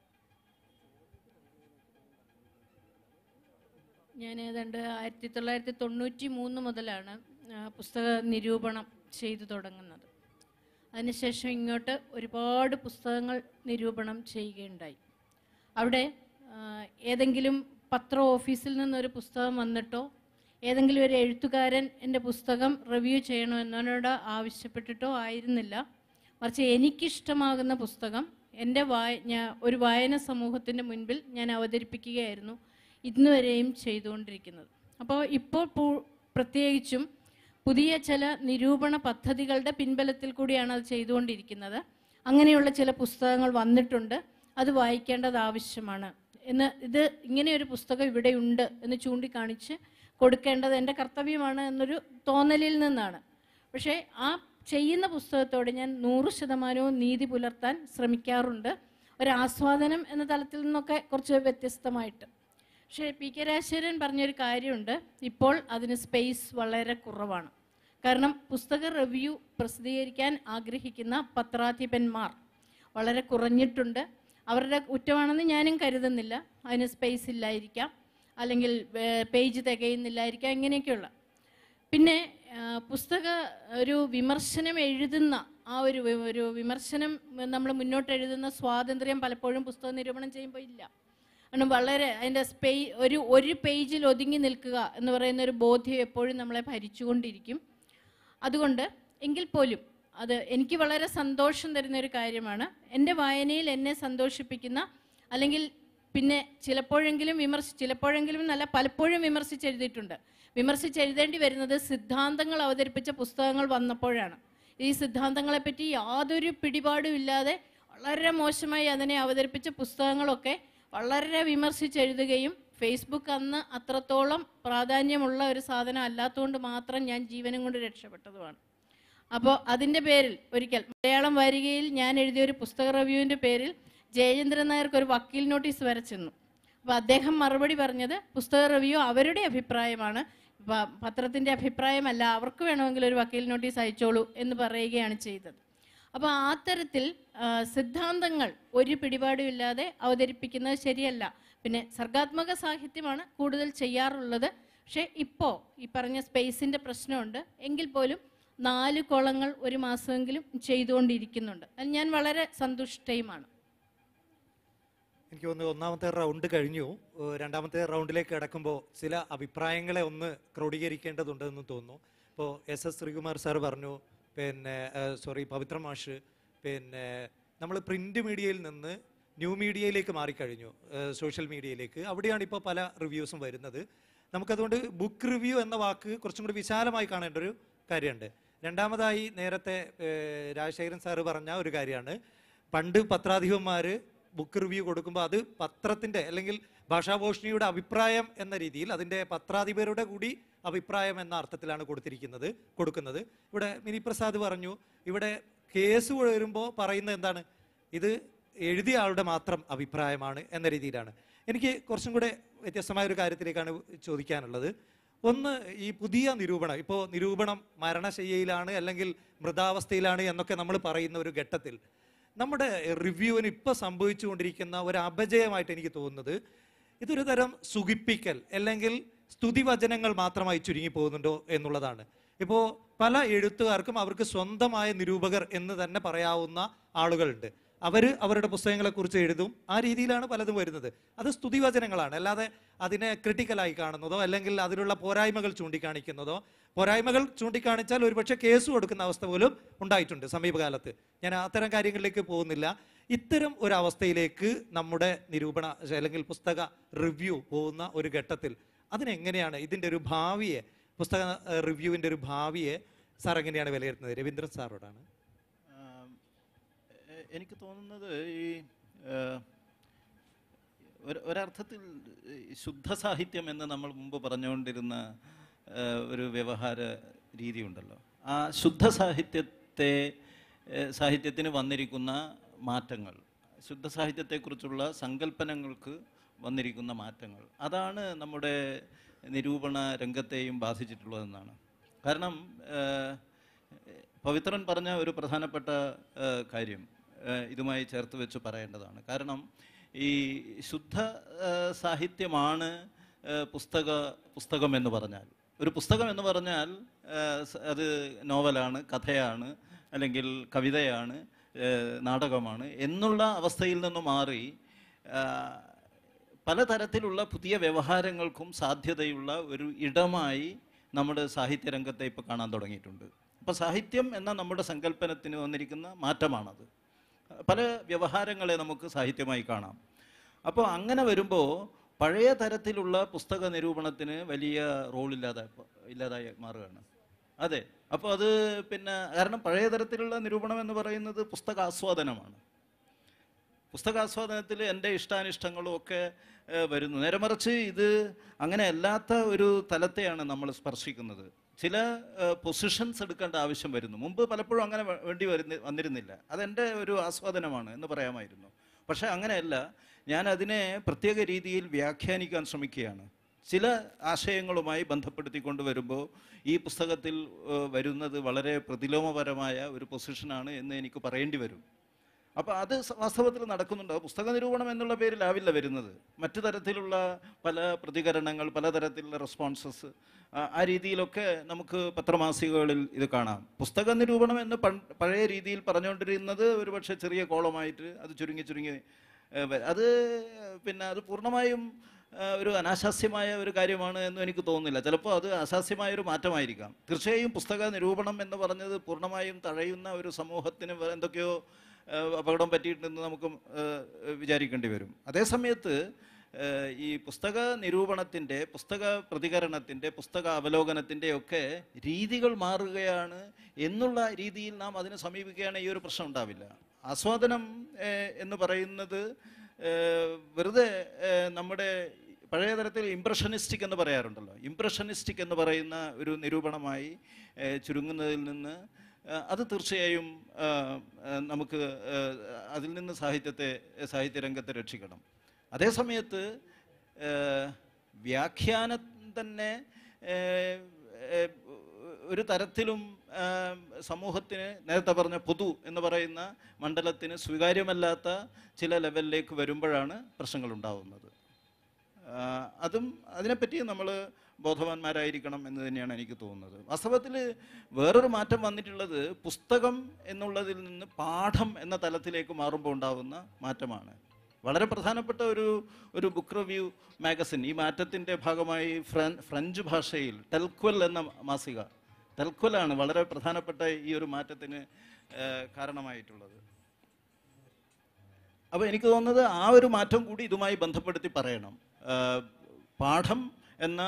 ഞാൻ ഏതാണ്ട് ആയിരത്തി തൊള്ളായിരത്തി തൊണ്ണൂറ്റി മൂന്ന് മുതലാണ് പുസ്തക നിരൂപണം ചെയ്തു തുടങ്ങുന്നത് അതിനുശേഷം ഇങ്ങോട്ട് ഒരുപാട് പുസ്തകങ്ങൾ നിരൂപണം ചെയ്യുകയുണ്ടായി അവിടെ ഏതെങ്കിലും പത്ര ഓഫീസിൽ നിന്നൊരു പുസ്തകം വന്നിട്ടോ ഏതെങ്കിലും ഒരു എഴുത്തുകാരൻ എൻ്റെ പുസ്തകം റിവ്യൂ ചെയ്യണോ എന്നോട് ആവശ്യപ്പെട്ടിട്ടോ ആയിരുന്നില്ല മറിച്ച് എനിക്കിഷ്ടമാകുന്ന പുസ്തകം എൻ്റെ വായ ഞാൻ ഒരു വായന സമൂഹത്തിൻ്റെ മുൻപിൽ ഞാൻ അവതരിപ്പിക്കുകയായിരുന്നു ഇന്നുവരെയും ചെയ്തുകൊണ്ടിരിക്കുന്നത് അപ്പോൾ ഇപ്പോൾ പ്രത്യേകിച്ചും പുതിയ ചില നിരൂപണ പദ്ധതികളുടെ പിൻബലത്തിൽ കൂടിയാണ് അത് ചെയ്തുകൊണ്ടിരിക്കുന്നത് അങ്ങനെയുള്ള ചില പുസ്തകങ്ങൾ വന്നിട്ടുണ്ട് അത് വായിക്കേണ്ടത് ആവശ്യമാണ് എന്ന് ഇത് ഇങ്ങനെയൊരു പുസ്തകം ഇവിടെ ഉണ്ട് എന്ന് ചൂണ്ടിക്കാണിച്ച് കൊടുക്കേണ്ടത് എൻ്റെ കർത്തവ്യമാണ് എന്നൊരു തോന്നലിൽ നിന്നാണ് പക്ഷേ ആ ചെയ്യുന്ന പുസ്തകത്തോട് ഞാൻ നൂറ് ശതമാനവും നീതി പുലർത്താൻ ശ്രമിക്കാറുണ്ട് ഒരാസ്വാദനം എന്ന തലത്തിൽ നിന്നൊക്കെ കുറച്ച് വ്യത്യസ്തമായിട്ട് പക്ഷേ പി കെ രാജശേഖരൻ പറഞ്ഞൊരു കാര്യമുണ്ട് ഇപ്പോൾ അതിന് സ്പേസ് വളരെ കുറവാണ് കാരണം പുസ്തക റിവ്യൂ പ്രസിദ്ധീകരിക്കാൻ ആഗ്രഹിക്കുന്ന പത്രാധിപന്മാർ വളരെ കുറഞ്ഞിട്ടുണ്ട് അവരുടെ കുറ്റമാണെന്ന് ഞാനും കരുതുന്നില്ല അതിന് സ്പേസ് ഇല്ലായിരിക്കാം അല്ലെങ്കിൽ പേജ് തികയുന്നില്ലായിരിക്കാം ഇങ്ങനെയൊക്കെയുള്ള പിന്നെ പുസ്തക ഒരു വിമർശനം എഴുതുന്ന ആ ഒരു ഒരു വിമർശനം നമ്മൾ മുന്നോട്ട് എഴുതുന്ന സ്വാതന്ത്ര്യം പലപ്പോഴും പുസ്തക നിരൂപണം ചെയ്യുമ്പോൾ ഇല്ല കാരണം വളരെ അതിൻ്റെ സ്പേ ഒരു ഒരു പേജിൽ ഒതുങ്ങി നിൽക്കുക എന്ന് പറയുന്ന ഒരു ബോധ്യം എപ്പോഴും നമ്മളെ ഭരിച്ചുകൊണ്ടിരിക്കും അതുകൊണ്ട് എങ്കിൽ പോലും അത് എനിക്ക് വളരെ സന്തോഷം തരുന്ന ഒരു കാര്യമാണ് എൻ്റെ വായനയിൽ എന്നെ സന്തോഷിപ്പിക്കുന്ന അല്ലെങ്കിൽ പിന്നെ ചിലപ്പോഴെങ്കിലും വിമർശി ചിലപ്പോഴെങ്കിലും നല്ല പലപ്പോഴും വിമർശിച്ചെഴുതിയിട്ടുണ്ട് വിമർശിച്ചെഴുതേണ്ടി വരുന്നത് സിദ്ധാന്തങ്ങൾ അവതരിപ്പിച്ച പുസ്തകങ്ങൾ വന്നപ്പോഴാണ് ഈ സിദ്ധാന്തങ്ങളെപ്പറ്റി യാതൊരു പിടിപാടും ഇല്ലാതെ വളരെ മോശമായി അതിനെ അവതരിപ്പിച്ച പുസ്തകങ്ങളൊക്കെ വളരെ വിമർശിച്ചെഴുതുകയും ഫേസ്ബുക്ക് അന്ന് അത്രത്തോളം പ്രാധാന്യമുള്ള ഒരു സാധനം അല്ലാത്തതുകൊണ്ട് മാത്രം ഞാൻ ജീവനും കൊണ്ട് രക്ഷപ്പെട്ടതുമാണ് അപ്പോൾ അതിൻ്റെ പേരിൽ ഒരിക്കൽ മലയാളം വാരികയിൽ ഞാൻ എഴുതിയ ഒരു പുസ്തക റിവ്യൂവിൻ്റെ പേരിൽ ജയചന്ദ്രൻ നായർക്ക് ഒരു വക്കീൽ നോട്ടീസ് വരച്ചെന്നു അപ്പോൾ അദ്ദേഹം മറുപടി പറഞ്ഞത് പുസ്തക റിവ്യൂ അവരുടെ അഭിപ്രായമാണ് പത്രത്തിൻ്റെ അഭിപ്രായമല്ല അവർക്ക് വേണമെങ്കിൽ ഒരു വക്കീൽ നോട്ടീസ് അയച്ചോളൂ എന്ന് പറയുകയാണ് ചെയ്തത് അപ്പോൾ ആ തരത്തിൽ സിദ്ധാന്തങ്ങൾ ഒരു പിടിപാടുമില്ലാതെ അവതരിപ്പിക്കുന്നത് ശരിയല്ല പിന്നെ സർഗാത്മക സാഹിത്യമാണ് കൂടുതൽ ചെയ്യാറുള്ളത് പക്ഷേ ഇപ്പോൾ ഈ പറഞ്ഞ സ്പേസിൻ്റെ പ്രശ്നമുണ്ട് എങ്കിൽ പോലും നാല് കോളങ്ങൾ ഒരു മാസമെങ്കിലും ചെയ്തുകൊണ്ടിരിക്കുന്നുണ്ട് അത് ഞാൻ വളരെ സന്തുഷ്ടയുമാണ് എനിക്ക് തോന്നുന്നു ഒന്നാമത്തെ റൗണ്ട് കഴിഞ്ഞു രണ്ടാമത്തെ റൗണ്ടിലേക്ക് കിടക്കുമ്പോൾ ചില അഭിപ്രായങ്ങളെ ഒന്ന് ക്രോഡീകരിക്കേണ്ടതുണ്ടെന്ന് തോന്നുന്നു ഇപ്പോൾ എസ് എസ് ശ്രീകുമാർ സാർ പറഞ്ഞു പിന്നെ സോറി പവിത്ര മാഷ് പിന്നെ നമ്മൾ പ്രിൻ്റ് മീഡിയയിൽ നിന്ന് ന്യൂ മീഡിയയിലേക്ക് മാറിക്കഴിഞ്ഞു സോഷ്യൽ മീഡിയയിലേക്ക് അവിടെയാണ് ഇപ്പോൾ പല റിവ്യൂസും വരുന്നത് നമുക്കതുകൊണ്ട് ബുക്ക് റിവ്യൂ എന്ന വാക്ക് കുറച്ചും കൂടി വിശാലമായി കാണേണ്ട ഒരു കാര്യമുണ്ട് രണ്ടാമതായി നേരത്തെ രാജശേഖരൻ സാറ് പറഞ്ഞ ഒരു കാര്യമാണ് പണ്ട് പത്രാധിപന്മാർ ബുക്ക് റിവ്യൂ കൊടുക്കുമ്പോൾ അത് പത്രത്തിൻ്റെ അല്ലെങ്കിൽ ഭാഷാഭോഷണിയുടെ അഭിപ്രായം എന്ന രീതിയിൽ അതിൻ്റെ പത്രാധിപരുടെ കൂടി അഭിപ്രായം എന്ന അർത്ഥത്തിലാണ് കൊടുത്തിരിക്കുന്നത് കൊടുക്കുന്നത് ഇവിടെ മിനി പ്രസാദ് പറഞ്ഞു ഇവിടെ കേസ് വരുമ്പോൾ പറയുന്നത് എന്താണ് ഇത് എഴുതിയ ആളുടെ മാത്രം അഭിപ്രായമാണ് എന്ന രീതിയിലാണ് എനിക്ക് കുറച്ചും കൂടെ വ്യത്യസ്തമായ ഒരു കാര്യത്തിലേക്കാണ് ചോദിക്കാനുള്ളത് ഒന്ന് ഈ പുതിയ നിരൂപണം ഇപ്പോൾ നിരൂപണം മരണശയ്യയിലാണ് അല്ലെങ്കിൽ മൃതാവസ്ഥയിലാണ് എന്നൊക്കെ നമ്മൾ പറയുന്ന ഒരു ഘട്ടത്തിൽ നമ്മുടെ റിവ്യൂവിന് ഇപ്പോൾ സംഭവിച്ചുകൊണ്ടിരിക്കുന്ന ഒരു അപജയമായിട്ട് എനിക്ക് തോന്നുന്നത് ഇതൊരു തരം സുഖിപ്പിക്കൽ അല്ലെങ്കിൽ സ്തുതിവചനങ്ങൾ മാത്രമായി ചുരുങ്ങി പോകുന്നുണ്ടോ എന്നുള്ളതാണ് ഇപ്പോൾ പല എഴുത്തുകാർക്കും അവർക്ക് സ്വന്തമായ നിരൂപകർ എന്ന് തന്നെ പറയാവുന്ന ആളുകളുണ്ട് അവർ അവരുടെ പുസ്തകങ്ങളെക്കുറിച്ച് എഴുതും ആ രീതിയിലാണ് പലതും വരുന്നത് അത് സ്തുതിവചനങ്ങളാണ് അല്ലാതെ അതിനെ ക്രിട്ടിക്കലായി കാണുന്നതോ അല്ലെങ്കിൽ അതിലുള്ള പോരായ്മകൾ ചൂണ്ടിക്കാണിക്കുന്നതോ പോരായ്മകൾ ചൂണ്ടിക്കാണിച്ചാൽ ഒരുപക്ഷെ കേസ് കൊടുക്കുന്ന അവസ്ഥ പോലും ഉണ്ടായിട്ടുണ്ട് സമീപകാലത്ത് ഞാൻ അത്തരം കാര്യങ്ങളിലേക്ക് പോകുന്നില്ല ഇത്തരം ഒരു അവസ്ഥയിലേക്ക് നമ്മുടെ നിരൂപണ അല്ലെങ്കിൽ പുസ്തക റിവ്യൂ പോകുന്ന ഒരു ഘട്ടത്തിൽ അതിനെങ്ങനെയാണ് ഇതിൻ്റെ ഒരു ഭാവിയെ പുസ്തക റിവ്യൂവിൻ്റെ ഒരു ഭാവിയെ സാർ എങ്ങനെയാണ് വിലയിരുത്തുന്നത് രവീന്ദ്രൻ സാറോടാണ് എനിക്ക് തോന്നുന്നത് ഈ ഒരർത്ഥത്തിൽ ശുദ്ധ സാഹിത്യം എന്ന് നമ്മൾ മുമ്പ് പറഞ്ഞുകൊണ്ടിരുന്ന ഒരു വ്യവഹാര ഉണ്ടല്ലോ ആ ശുദ്ധ സാഹിത്യത്തെ സാഹിത്യത്തിന് വന്നിരിക്കുന്ന മാറ്റങ്ങൾ ശുദ്ധ സാഹിത്യത്തെക്കുറിച്ചുള്ള സങ്കല്പനങ്ങൾക്ക് വന്നിരിക്കുന്ന മാറ്റങ്ങൾ അതാണ് നമ്മുടെ നിരൂപണ രംഗത്തെയും ബാധിച്ചിട്ടുള്ളതെന്നാണ് കാരണം പവിത്രൻ പറഞ്ഞ ഒരു പ്രധാനപ്പെട്ട കാര്യം ഇതുമായി ചേർത്ത് വെച്ച് പറയേണ്ടതാണ് കാരണം ഈ ശുദ്ധ സാഹിത്യമാണ് പുസ്തക പുസ്തകം എന്ന് പറഞ്ഞാൽ ഒരു പുസ്തകം എന്ന് പറഞ്ഞാൽ അത് നോവലാണ് കഥയാണ് അല്ലെങ്കിൽ കവിതയാണ് നാടകമാണ് എന്നുള്ള അവസ്ഥയിൽ നിന്ന് മാറി പലതരത്തിലുള്ള പുതിയ വ്യവഹാരങ്ങൾക്കും സാധ്യതയുള്ള ഒരു ഇടമായി നമ്മുടെ സാഹിത്യരംഗത്തെ ഇപ്പോൾ കാണാൻ തുടങ്ങിയിട്ടുണ്ട് അപ്പോൾ സാഹിത്യം എന്ന നമ്മുടെ സങ്കല്പനത്തിന് വന്നിരിക്കുന്ന മാറ്റമാണത് പല വ്യവഹാരങ്ങളെ നമുക്ക് സാഹിത്യമായി കാണാം അപ്പോൾ അങ്ങനെ വരുമ്പോൾ പഴയ തരത്തിലുള്ള പുസ്തക നിരൂപണത്തിന് വലിയ റോൾ ഇല്ലാതായി ഇല്ലാതായി മാറുകയാണ് അതെ അപ്പോൾ അത് പിന്നെ കാരണം പഴയ തരത്തിലുള്ള നിരൂപണം എന്ന് പറയുന്നത് പുസ്തക ആസ്വാദനമാണ് പുസ്തകാസ്വാദനത്തിൽ എൻ്റെ ഇഷ്ടാനിഷ്ടങ്ങളും ഒക്കെ വരുന്നു നേരെ മറിച്ച് ഇത് അങ്ങനെ അല്ലാത്ത ഒരു തലത്തെയാണ് നമ്മൾ സ്പർശിക്കുന്നത് ചില പൊസിഷൻസ് എടുക്കേണ്ട ആവശ്യം വരുന്നു മുമ്പ് പലപ്പോഴും അങ്ങനെ വേണ്ടി വരുന്ന വന്നിരുന്നില്ല അതെൻ്റെ ഒരു ആസ്വാദനമാണ് എന്ന് പറയാമായിരുന്നു പക്ഷേ അങ്ങനെയല്ല ഞാൻ അതിനെ പ്രത്യേക രീതിയിൽ വ്യാഖ്യാനിക്കാൻ ശ്രമിക്കുകയാണ് ചില ആശയങ്ങളുമായി ബന്ധപ്പെടുത്തിക്കൊണ്ട് വരുമ്പോൾ ഈ പുസ്തകത്തിൽ വരുന്നത് വളരെ പ്രതിലോമപരമായ ഒരു പൊസിഷനാണ് എന്ന് എനിക്ക് പറയേണ്ടി വരും അപ്പോൾ അത് വാസ്തവത്തിൽ നടക്കുന്നുണ്ട് പുസ്തക നിരൂപണം എന്നുള്ള പേരിലാവില്ല വരുന്നത് മറ്റു തരത്തിലുള്ള പല പ്രതികരണങ്ങൾ പലതരത്തിലുള്ള റെസ്പോൺസസ് ആ രീതിയിലൊക്കെ നമുക്ക് പത്രമാസികകളിൽ ഇത് കാണാം പുസ്തക നിരൂപണം എന്ന് പഴയ രീതിയിൽ പറഞ്ഞുകൊണ്ടിരുന്നത് ഒരുപക്ഷെ ചെറിയ കോളമായിട്ട് അത് ചുരുങ്ങി ചുരുങ്ങി അത് പിന്നെ അത് പൂർണ്ണമായും ഒരു അനാശാസ്യമായ ഒരു കാര്യമാണ് എന്ന് എനിക്ക് തോന്നുന്നില്ല ചിലപ്പോൾ അത് അശാസ്യമായ ഒരു മാറ്റമായിരിക്കാം തീർച്ചയായും പുസ്തക നിരൂപണം എന്ന് പറഞ്ഞത് പൂർണ്ണമായും തഴയുന്ന ഒരു സമൂഹത്തിന് എന്തൊക്കെയോ അപകടം പറ്റിയിട്ടുണ്ടെന്ന് നമുക്ക് വിചാരിക്കേണ്ടി വരും അതേസമയത്ത് ഈ പുസ്തക നിരൂപണത്തിൻ്റെ പുസ്തക പ്രതികരണത്തിൻ്റെ പുസ്തക അവലോകനത്തിൻ്റെ ഒക്കെ രീതികൾ മാറുകയാണ് എന്നുള്ള രീതിയിൽ നാം അതിനെ സമീപിക്കുകയാണെങ്കിൽ ഈ ഒരു പ്രശ്നം ഉണ്ടാവില്ല ആസ്വാദനം എന്ന് പറയുന്നത് വെറുതെ നമ്മുടെ പഴയ തരത്തിൽ ഇംപ്രഷനിസ്റ്റിക് എന്ന് പറയാറുണ്ടല്ലോ ഇംപ്രഷനിസ്റ്റിക് എന്ന് പറയുന്ന ഒരു നിരൂപണമായി ചുരുങ്ങുന്നതിൽ നിന്ന് അത് തീർച്ചയായും നമുക്ക് അതിൽ നിന്ന് സാഹിത്യത്തെ സാഹിത്യരംഗത്തെ രക്ഷിക്കണം അതേസമയത്ത് വ്യാഖ്യാനം തന്നെ ഒരു തരത്തിലും സമൂഹത്തിന് നേരത്തെ പറഞ്ഞ പൊതു എന്ന് പറയുന്ന മണ്ഡലത്തിന് സ്വീകാര്യമല്ലാത്ത ചില ലെവലിലേക്ക് വരുമ്പോഴാണ് പ്രശ്നങ്ങൾ ഉണ്ടാവുന്നത് അതും അതിനെപ്പറ്റി നമ്മൾ ബോധവാന്മാരായിരിക്കണം എന്ന് തന്നെയാണ് എനിക്ക് തോന്നുന്നത് വാസ്തവത്തിൽ വേറൊരു മാറ്റം വന്നിട്ടുള്ളത് പുസ്തകം എന്നുള്ളതിൽ നിന്ന് പാഠം എന്ന തലത്തിലേക്ക് മാറുമ്പോൾ ഉണ്ടാകുന്ന മാറ്റമാണ് വളരെ പ്രധാനപ്പെട്ട ഒരു ഒരു ബുക്ക് റിവ്യൂ മാഗസിൻ ഈ മാറ്റത്തിൻ്റെ ഭാഗമായി ഫ്രഞ്ച് ഭാഷയിൽ ടെൽക്വൽ എന്ന മാസിക ടെൽക്വലാണ് വളരെ പ്രധാനപ്പെട്ട ഈ ഒരു മാറ്റത്തിന് കാരണമായിട്ടുള്ളത് അപ്പോൾ എനിക്ക് തോന്നുന്നത് ആ ഒരു മാറ്റം കൂടി ഇതുമായി ബന്ധപ്പെടുത്തി പറയണം പാഠം എന്ന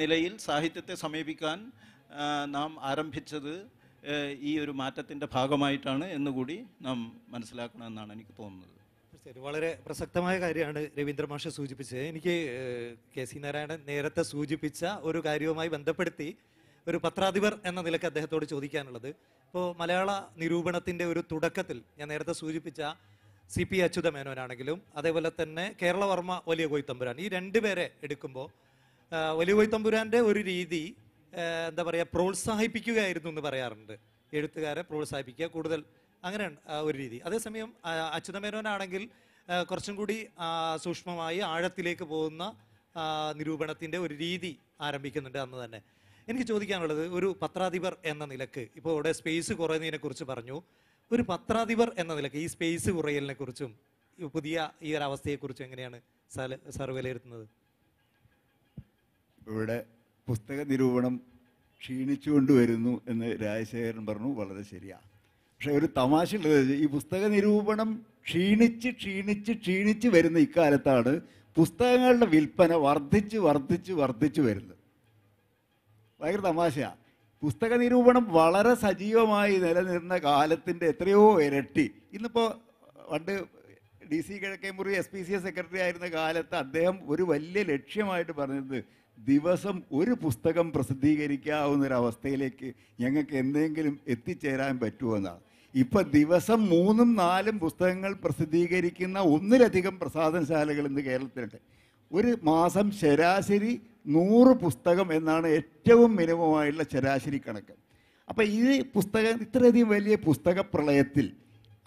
നിലയിൽ സാഹിത്യത്തെ സമീപിക്കാൻ നാം ആരംഭിച്ചത് ഈ ഒരു മാറ്റത്തിൻ്റെ ഭാഗമായിട്ടാണ് എന്നുകൂടി നാം മനസ്സിലാക്കണമെന്നാണ് എനിക്ക് തോന്നുന്നത് തീർച്ചയായിട്ടും വളരെ പ്രസക്തമായ കാര്യമാണ് രവീന്ദ്ര മാഷ സൂചിപ്പിച്ചത് എനിക്ക് കെ സി നാരായണൻ നേരത്തെ സൂചിപ്പിച്ച ഒരു കാര്യവുമായി ബന്ധപ്പെടുത്തി ഒരു പത്രാധിപർ എന്ന നിലക്ക് അദ്ദേഹത്തോട് ചോദിക്കാനുള്ളത് ഇപ്പോൾ മലയാള നിരൂപണത്തിൻ്റെ ഒരു തുടക്കത്തിൽ ഞാൻ നേരത്തെ സൂചിപ്പിച്ച സി പി അച്യുതമേനോനാണെങ്കിലും അതേപോലെ തന്നെ കേരളവർമ്മ വലിയ കോയിത്തമ്പുരാൻ ഈ രണ്ടുപേരെ എടുക്കുമ്പോൾ വലിയ തമ്പുരാൻ്റെ ഒരു രീതി എന്താ പറയുക പ്രോത്സാഹിപ്പിക്കുകയായിരുന്നു എന്ന് പറയാറുണ്ട് എഴുത്തുകാരെ പ്രോത്സാഹിപ്പിക്കുക കൂടുതൽ അങ്ങനെ ഒരു രീതി അതേസമയം അച്യുതമേനോനാണെങ്കിൽ കുറച്ചും കൂടി സൂക്ഷ്മമായി ആഴത്തിലേക്ക് പോകുന്ന നിരൂപണത്തിൻ്റെ ഒരു രീതി ആരംഭിക്കുന്നുണ്ട് അന്ന് തന്നെ എനിക്ക് ചോദിക്കാനുള്ളത് ഒരു പത്രാധിപർ എന്ന നിലക്ക് ഇപ്പോൾ ഇവിടെ സ്പേസ് കുറയുന്നതിനെക്കുറിച്ച് പറഞ്ഞു ഒരു പത്രാധിപർ എന്ന നിലക്ക് ഈ സ്പേസ് കുറയലിനെക്കുറിച്ചും പുതിയ ഈ ഒരു അവസ്ഥയെക്കുറിച്ചും എങ്ങനെയാണ് സാർ വിലയിരുത്തുന്നത് ഇവിടെ പുസ്തക നിരൂപണം ക്ഷീണിച്ചുകൊണ്ടുവരുന്നു എന്ന് രാജശേഖരൻ പറഞ്ഞു വളരെ ശരിയാണ് പക്ഷെ ഒരു തമാശ ഉള്ളത് ഈ പുസ്തക നിരൂപണം ക്ഷീണിച്ച് ക്ഷീണിച്ച് ക്ഷീണിച്ച് വരുന്ന ഇക്കാലത്താണ് പുസ്തകങ്ങളുടെ വിൽപ്പന വർദ്ധിച്ച് വർദ്ധിച്ച് വർദ്ധിച്ചു വരുന്നത് ഭയങ്കര തമാശയാണ് പുസ്തക നിരൂപണം വളരെ സജീവമായി നിലനിന്ന കാലത്തിൻ്റെ എത്രയോ ഇരട്ടി ഇന്നിപ്പോൾ പണ്ട് D C Kizhakkemuri S P C S secretary ആയിരുന്ന കാലത്ത് അദ്ദേഹം ഒരു വലിയ ലക്ഷ്യമായിട്ട് പറഞ്ഞത് ദിവസം ഒരു പുസ്തകം പ്രസിദ്ധീകരിക്കാവുന്നൊരവസ്ഥയിലേക്ക് ഞങ്ങൾക്ക് എന്തെങ്കിലും എത്തിച്ചേരാൻ പറ്റുമോ എന്നാണ് ഇപ്പം ദിവസം മൂന്നും നാലും പുസ്തകങ്ങൾ പ്രസിദ്ധീകരിക്കുന്ന ഒന്നിലധികം പ്രസാദനശാലകൾ ഇന്ന് കേരളത്തിലുണ്ട് ഒരു മാസം ശരാശരി നൂറ് പുസ്തകം എന്നാണ് ഏറ്റവും മിനിമമായുള്ള ശരാശരി കണക്ക് അപ്പം ഈ പുസ്തകം ഇത്രയധികം വലിയ പുസ്തക പ്രളയത്തിൽ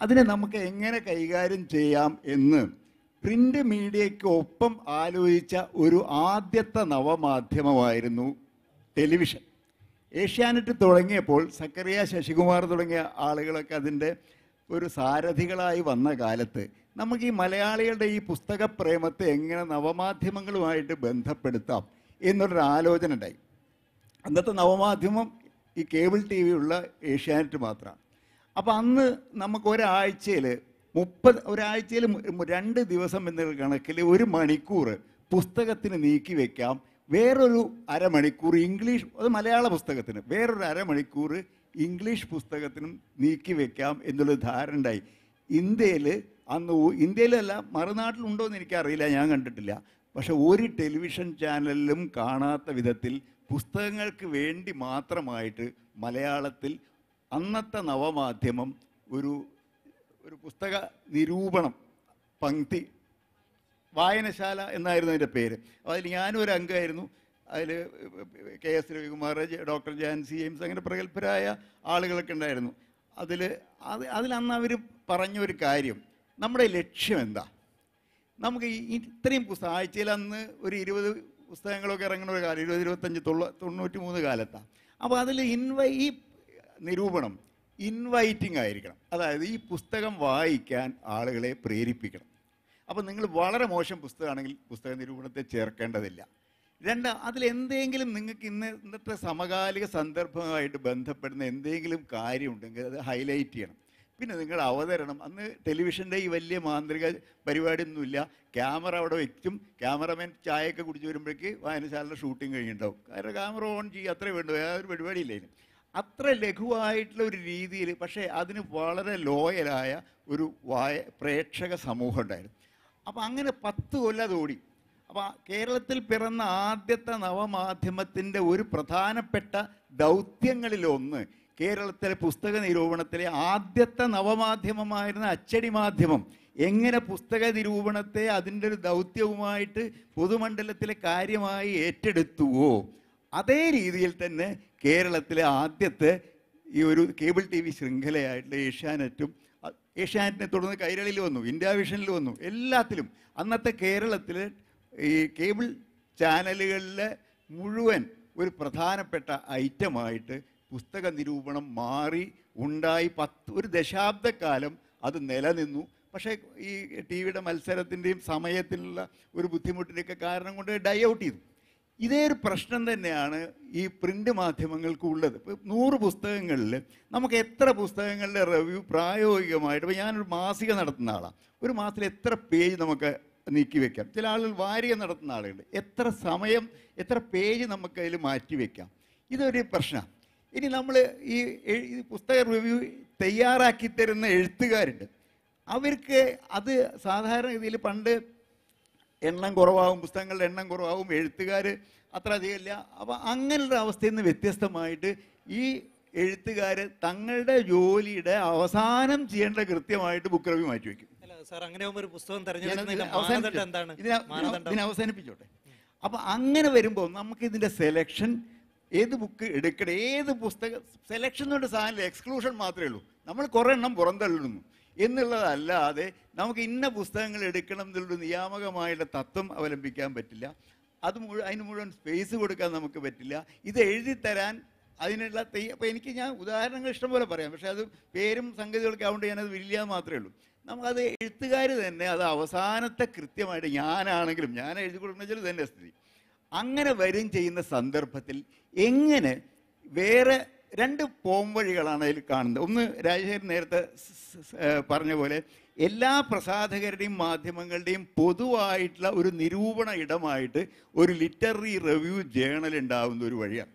അതിനെ നമുക്ക് എങ്ങനെ കൈകാര്യം ചെയ്യാം എന്ന് പ്രിന്റ് ഒപ്പം ആലോചിച്ച ഒരു ആദ്യത്തെ നവമാധ്യമമായിരുന്നു ടെലിവിഷൻ ഏഷ്യാനെറ്റ് തുടങ്ങിയപ്പോൾ സക്കറിയ ശശികുമാർ തുടങ്ങിയ ആളുകളൊക്കെ അതിൻ്റെ ഒരു സാരഥികളായി വന്ന കാലത്ത് നമുക്ക് ഈ മലയാളികളുടെ ഈ പുസ്തക പ്രേമത്തെ എങ്ങനെ നവമാധ്യമങ്ങളുമായിട്ട് ബന്ധപ്പെടുത്താം എന്നുള്ളൊരു ആലോചന ഉണ്ടായി അന്നത്തെ നവമാധ്യമം ഈ കേബിൾ ടി വി ഉള്ള ഏഷ്യാനെറ്റ് മാത്രമാണ് അപ്പോൾ അന്ന് നമുക്ക് ഒരാഴ്ചയിൽ മുപ്പത് ഒരാഴ്ചയിൽ രണ്ട് ദിവസം എന്ന കണക്കിൽ ഒരു മണിക്കൂർ പുസ്തകത്തിന് നീക്കി വെക്കാം വേറൊരു അരമണിക്കൂർ ഇംഗ്ലീഷ് അത് മലയാള പുസ്തകത്തിന് വേറൊരു അരമണിക്കൂർ ഇംഗ്ലീഷ് പുസ്തകത്തിനും നീക്കി വെക്കാം എന്നുള്ളൊരു ധാരണ ഉണ്ടായി ഇന്ത്യയിൽ അന്ന് ഇന്ത്യയിലല്ല മറുനാട്ടിലുണ്ടോ എന്ന് എനിക്കറിയില്ല ഞാൻ കണ്ടിട്ടില്ല പക്ഷെ ഒരു ടെലിവിഷൻ ചാനലിലും കാണാത്ത വിധത്തിൽ പുസ്തകങ്ങൾക്ക് വേണ്ടി മാത്രമായിട്ട് മലയാളത്തിൽ അന്നത്തെ നവമാധ്യമം ഒരു ഒരു പുസ്തക നിരൂപണം പങ്ക്തി വായനശാല എന്നായിരുന്നു അതിൻ്റെ പേര് അതിൽ ഞാനും ഒരു അംഗമായിരുന്നു അതിൽ K S Ravikumar doctor Jancy James അങ്ങനെ പ്രഗത്ഭരായ ആളുകളൊക്കെ ഉണ്ടായിരുന്നു അതിൽ അത് അതിലന്ന് അവർ പറഞ്ഞൊരു കാര്യം നമ്മുടെ ലക്ഷ്യം എന്താ നമുക്ക് ഇത്രയും പുസ്തകം ആഴ്ചയിൽ അന്ന് ഒരു ഇരുപത് പുസ്തകങ്ങളൊക്കെ ഇറങ്ങുന്ന ഒരു കാലം ഇരുപത് ഇരുപത്തഞ്ച് തൊള്ള തൊണ്ണൂറ്റി മൂന്ന് കാലത്താണ് അപ്പോൾ അതിൽ ഇൻവൈ ഈ നിരൂപണം ഇൻവൈറ്റിംഗ് ആയിരിക്കണം അതായത് ഈ പുസ്തകം വായിക്കാൻ ആളുകളെ പ്രേരിപ്പിക്കണം അപ്പോൾ നിങ്ങൾ വളരെ മോശം പുസ്തകമാണെങ്കിൽ പുസ്തക നിരൂപണത്തെ ചേർക്കേണ്ടതില്ല രണ്ട് അതിലെന്തെങ്കിലും നിങ്ങൾക്ക് ഇന്ന് ഇന്നത്തെ സമകാലിക സന്ദർഭമായിട്ട് ബന്ധപ്പെടുന്ന എന്തെങ്കിലും കാര്യമുണ്ടെങ്കിൽ അത് ഹൈലൈറ്റ് ചെയ്യണം പിന്നെ നിങ്ങൾ അവതരണം അന്ന് ടെലിവിഷൻ്റെ ഈ വലിയ മാന്ത്രിക പരിപാടിയൊന്നുമില്ല ക്യാമറ അവിടെ വെച്ചും ക്യാമറമാൻ ചായയൊക്കെ കുടിച്ച് വരുമ്പോഴേക്ക് വായനശാലയുടെ ഷൂട്ടിങ് കഴിഞ്ഞിട്ടുണ്ടാവും കാരണം ക്യാമറ ഓൺ ചെയ്യുക അത്രേ വേണ്ടു വേറെ ഒരു പരിപാടിയില്ലായിരുന്നു അത്ര ലഘുവായിട്ടുള്ള ഒരു രീതിയിൽ പക്ഷേ അതിന് വളരെ ലോയലായ ഒരു വായ പ്രേക്ഷക സമൂഹം ഉണ്ടായിരുന്നു അപ്പോൾ അങ്ങനെ പത്ത് കൊല്ലം ഓടി അപ്പോൾ കേരളത്തിൽ പിറന്ന ആദ്യത്തെ നവമാധ്യമത്തിൻ്റെ ഒരു പ്രധാനപ്പെട്ട ദൗത്യങ്ങളിലൊന്ന് കേരളത്തിലെ പുസ്തക നിരൂപണത്തിലെ ആദ്യത്തെ നവമാധ്യമമായിരുന്ന അച്ചടി മാധ്യമം എങ്ങനെ പുസ്തക നിരൂപണത്തെ അതിൻ്റെ ഒരു ദൗത്യവുമായിട്ട് പൊതുമണ്ഡലത്തിലെ കാര്യമായി ഏറ്റെടുത്തുവോ അതേ രീതിയിൽ തന്നെ കേരളത്തിലെ ആദ്യത്തെ ഈ ഒരു കേബിൾ ടി വി ശൃംഖലയായിട്ടുള്ള ഏഷ്യാനെറ്റും ഏഷ്യാനെറ്റിനെ തുടർന്ന് കൈരളിൽ വന്നു ഇന്ത്യ വിഷനിൽ വന്നു എല്ലാത്തിലും അന്നത്തെ കേരളത്തിൽ ഈ കേബിൾ ചാനലുകളിലെ മുഴുവൻ ഒരു പ്രധാനപ്പെട്ട ഐറ്റമായിട്ട് പുസ്തക നിരൂപണം മാറി ഉണ്ടായി പത്ത് ഒരു ദശാബ്ദക്കാലം അത് നിലനിന്നു പക്ഷേ ഈ ടി വിയുടെ മത്സരത്തിൻ്റെയും സമയത്തിനുള്ള ഒരു ബുദ്ധിമുട്ടിൻ്റെയൊക്കെ കാരണം കൊണ്ട് ഡൈ ഔട്ട് ചെയ്തു ഇതേ ഒരു പ്രശ്നം തന്നെയാണ് ഈ പ്രിൻ്റ് മാധ്യമങ്ങൾക്ക് ഉള്ളത് ഇപ്പം നൂറ് പുസ്തകങ്ങളിൽ നമുക്ക് എത്ര പുസ്തകങ്ങളുടെ റിവ്യൂ പ്രായോഗികമായിട്ട് ഇപ്പം ഞാനൊരു മാസിക നടത്തുന്ന ആളാണ് ഒരു മാസത്തിൽ എത്ര പേജ് നമുക്ക് നീക്കി വെക്കാം ചില ആളുകൾ വാരിക നടത്തുന്ന ആളുണ്ട് എത്ര സമയം എത്ര പേജ് നമുക്ക് അതിൽ മാറ്റി വെക്കാം ഇതൊരു പ്രശ്നമാണ് ഇനി നമ്മൾ ഈ പുസ്തക റിവ്യൂ തയ്യാറാക്കി തരുന്ന എഴുത്തുകാരുണ്ട് അവർക്ക് അത് സാധാരണഗതിയിൽ പണ്ട് എണ്ണം കുറവാകും പുസ്തകങ്ങളുടെ എണ്ണം കുറവാകും എഴുത്തുകാർ അത്ര അധികമില്ല അപ്പോൾ അങ്ങനെയുള്ള അവസ്ഥയിൽ നിന്ന് വ്യത്യസ്തമായിട്ട് ഈ എഴുത്തുകാർ തങ്ങളുടെ ജോലിയുടെ അവസാനം ചെയ്യേണ്ട കൃത്യമായിട്ട് ബുക്ക് റിവ്യൂ മാറ്റി വയ്ക്കും ഇതിനെ അവസാനിപ്പിച്ചോട്ടെ അപ്പം അങ്ങനെ വരുമ്പോൾ നമുക്ക് ഇതിൻ്റെ സെലക്ഷൻ ഏത് ബുക്ക് എടുക്കണം ഏത് പുസ്തകം സെലക്ഷൻ എന്നൊരു സാധനം എക്സ്ക്ലൂഷൻ മാത്രമേ ഉള്ളൂ നമ്മൾ കുറേ എണ്ണം പുറന്തള്ളുന്നു എന്നുള്ളതല്ലാതെ നമുക്ക് ഇന്ന പുസ്തകങ്ങൾ എടുക്കണം എന്നുള്ള നിയാമകമായുള്ള തത്വം അവലംബിക്കാൻ പറ്റില്ല അത് മുഴുവൻ അതിന് മുഴുവൻ സ്പേസ് കൊടുക്കാൻ നമുക്ക് പറ്റില്ല ഇത് എഴുതി തരാൻ അതിനുള്ള തെയ്യം അപ്പോൾ എനിക്ക് ഞാൻ ഉദാഹരണങ്ങൾ ഇഷ്ടംപോലെ പറയാം പക്ഷേ അത് പേരും സംഗതികളൊക്കെ ആവുമ്പോൾ ഞാനത് വലിയ മാത്രമേ ഉള്ളൂ നമുക്കത് എഴുത്തുകാർ തന്നെ അത് അവസാനത്തെ കൃത്യമായിട്ട് ഞാനാണെങ്കിലും ഞാൻ എഴുതി ചില തന്നെ സ്ഥിതി അങ്ങനെ വരും ചെയ്യുന്ന സന്ദർഭത്തിൽ എങ്ങനെ വേറെ രണ്ട് പോംവഴികളാണ് അതിൽ കാണുന്നത് ഒന്ന് രാജശേഖരൻ നേരത്തെ പറഞ്ഞ പോലെ എല്ലാ പ്രസാധകരുടെയും മാധ്യമങ്ങളുടെയും പൊതുവായിട്ടുള്ള ഒരു നിരൂപണ ഇടമായിട്ട് ഒരു ലിറ്റററി റിവ്യൂ ജേണൽ ഉണ്ടാവുന്ന ഒരു വഴിയാണ്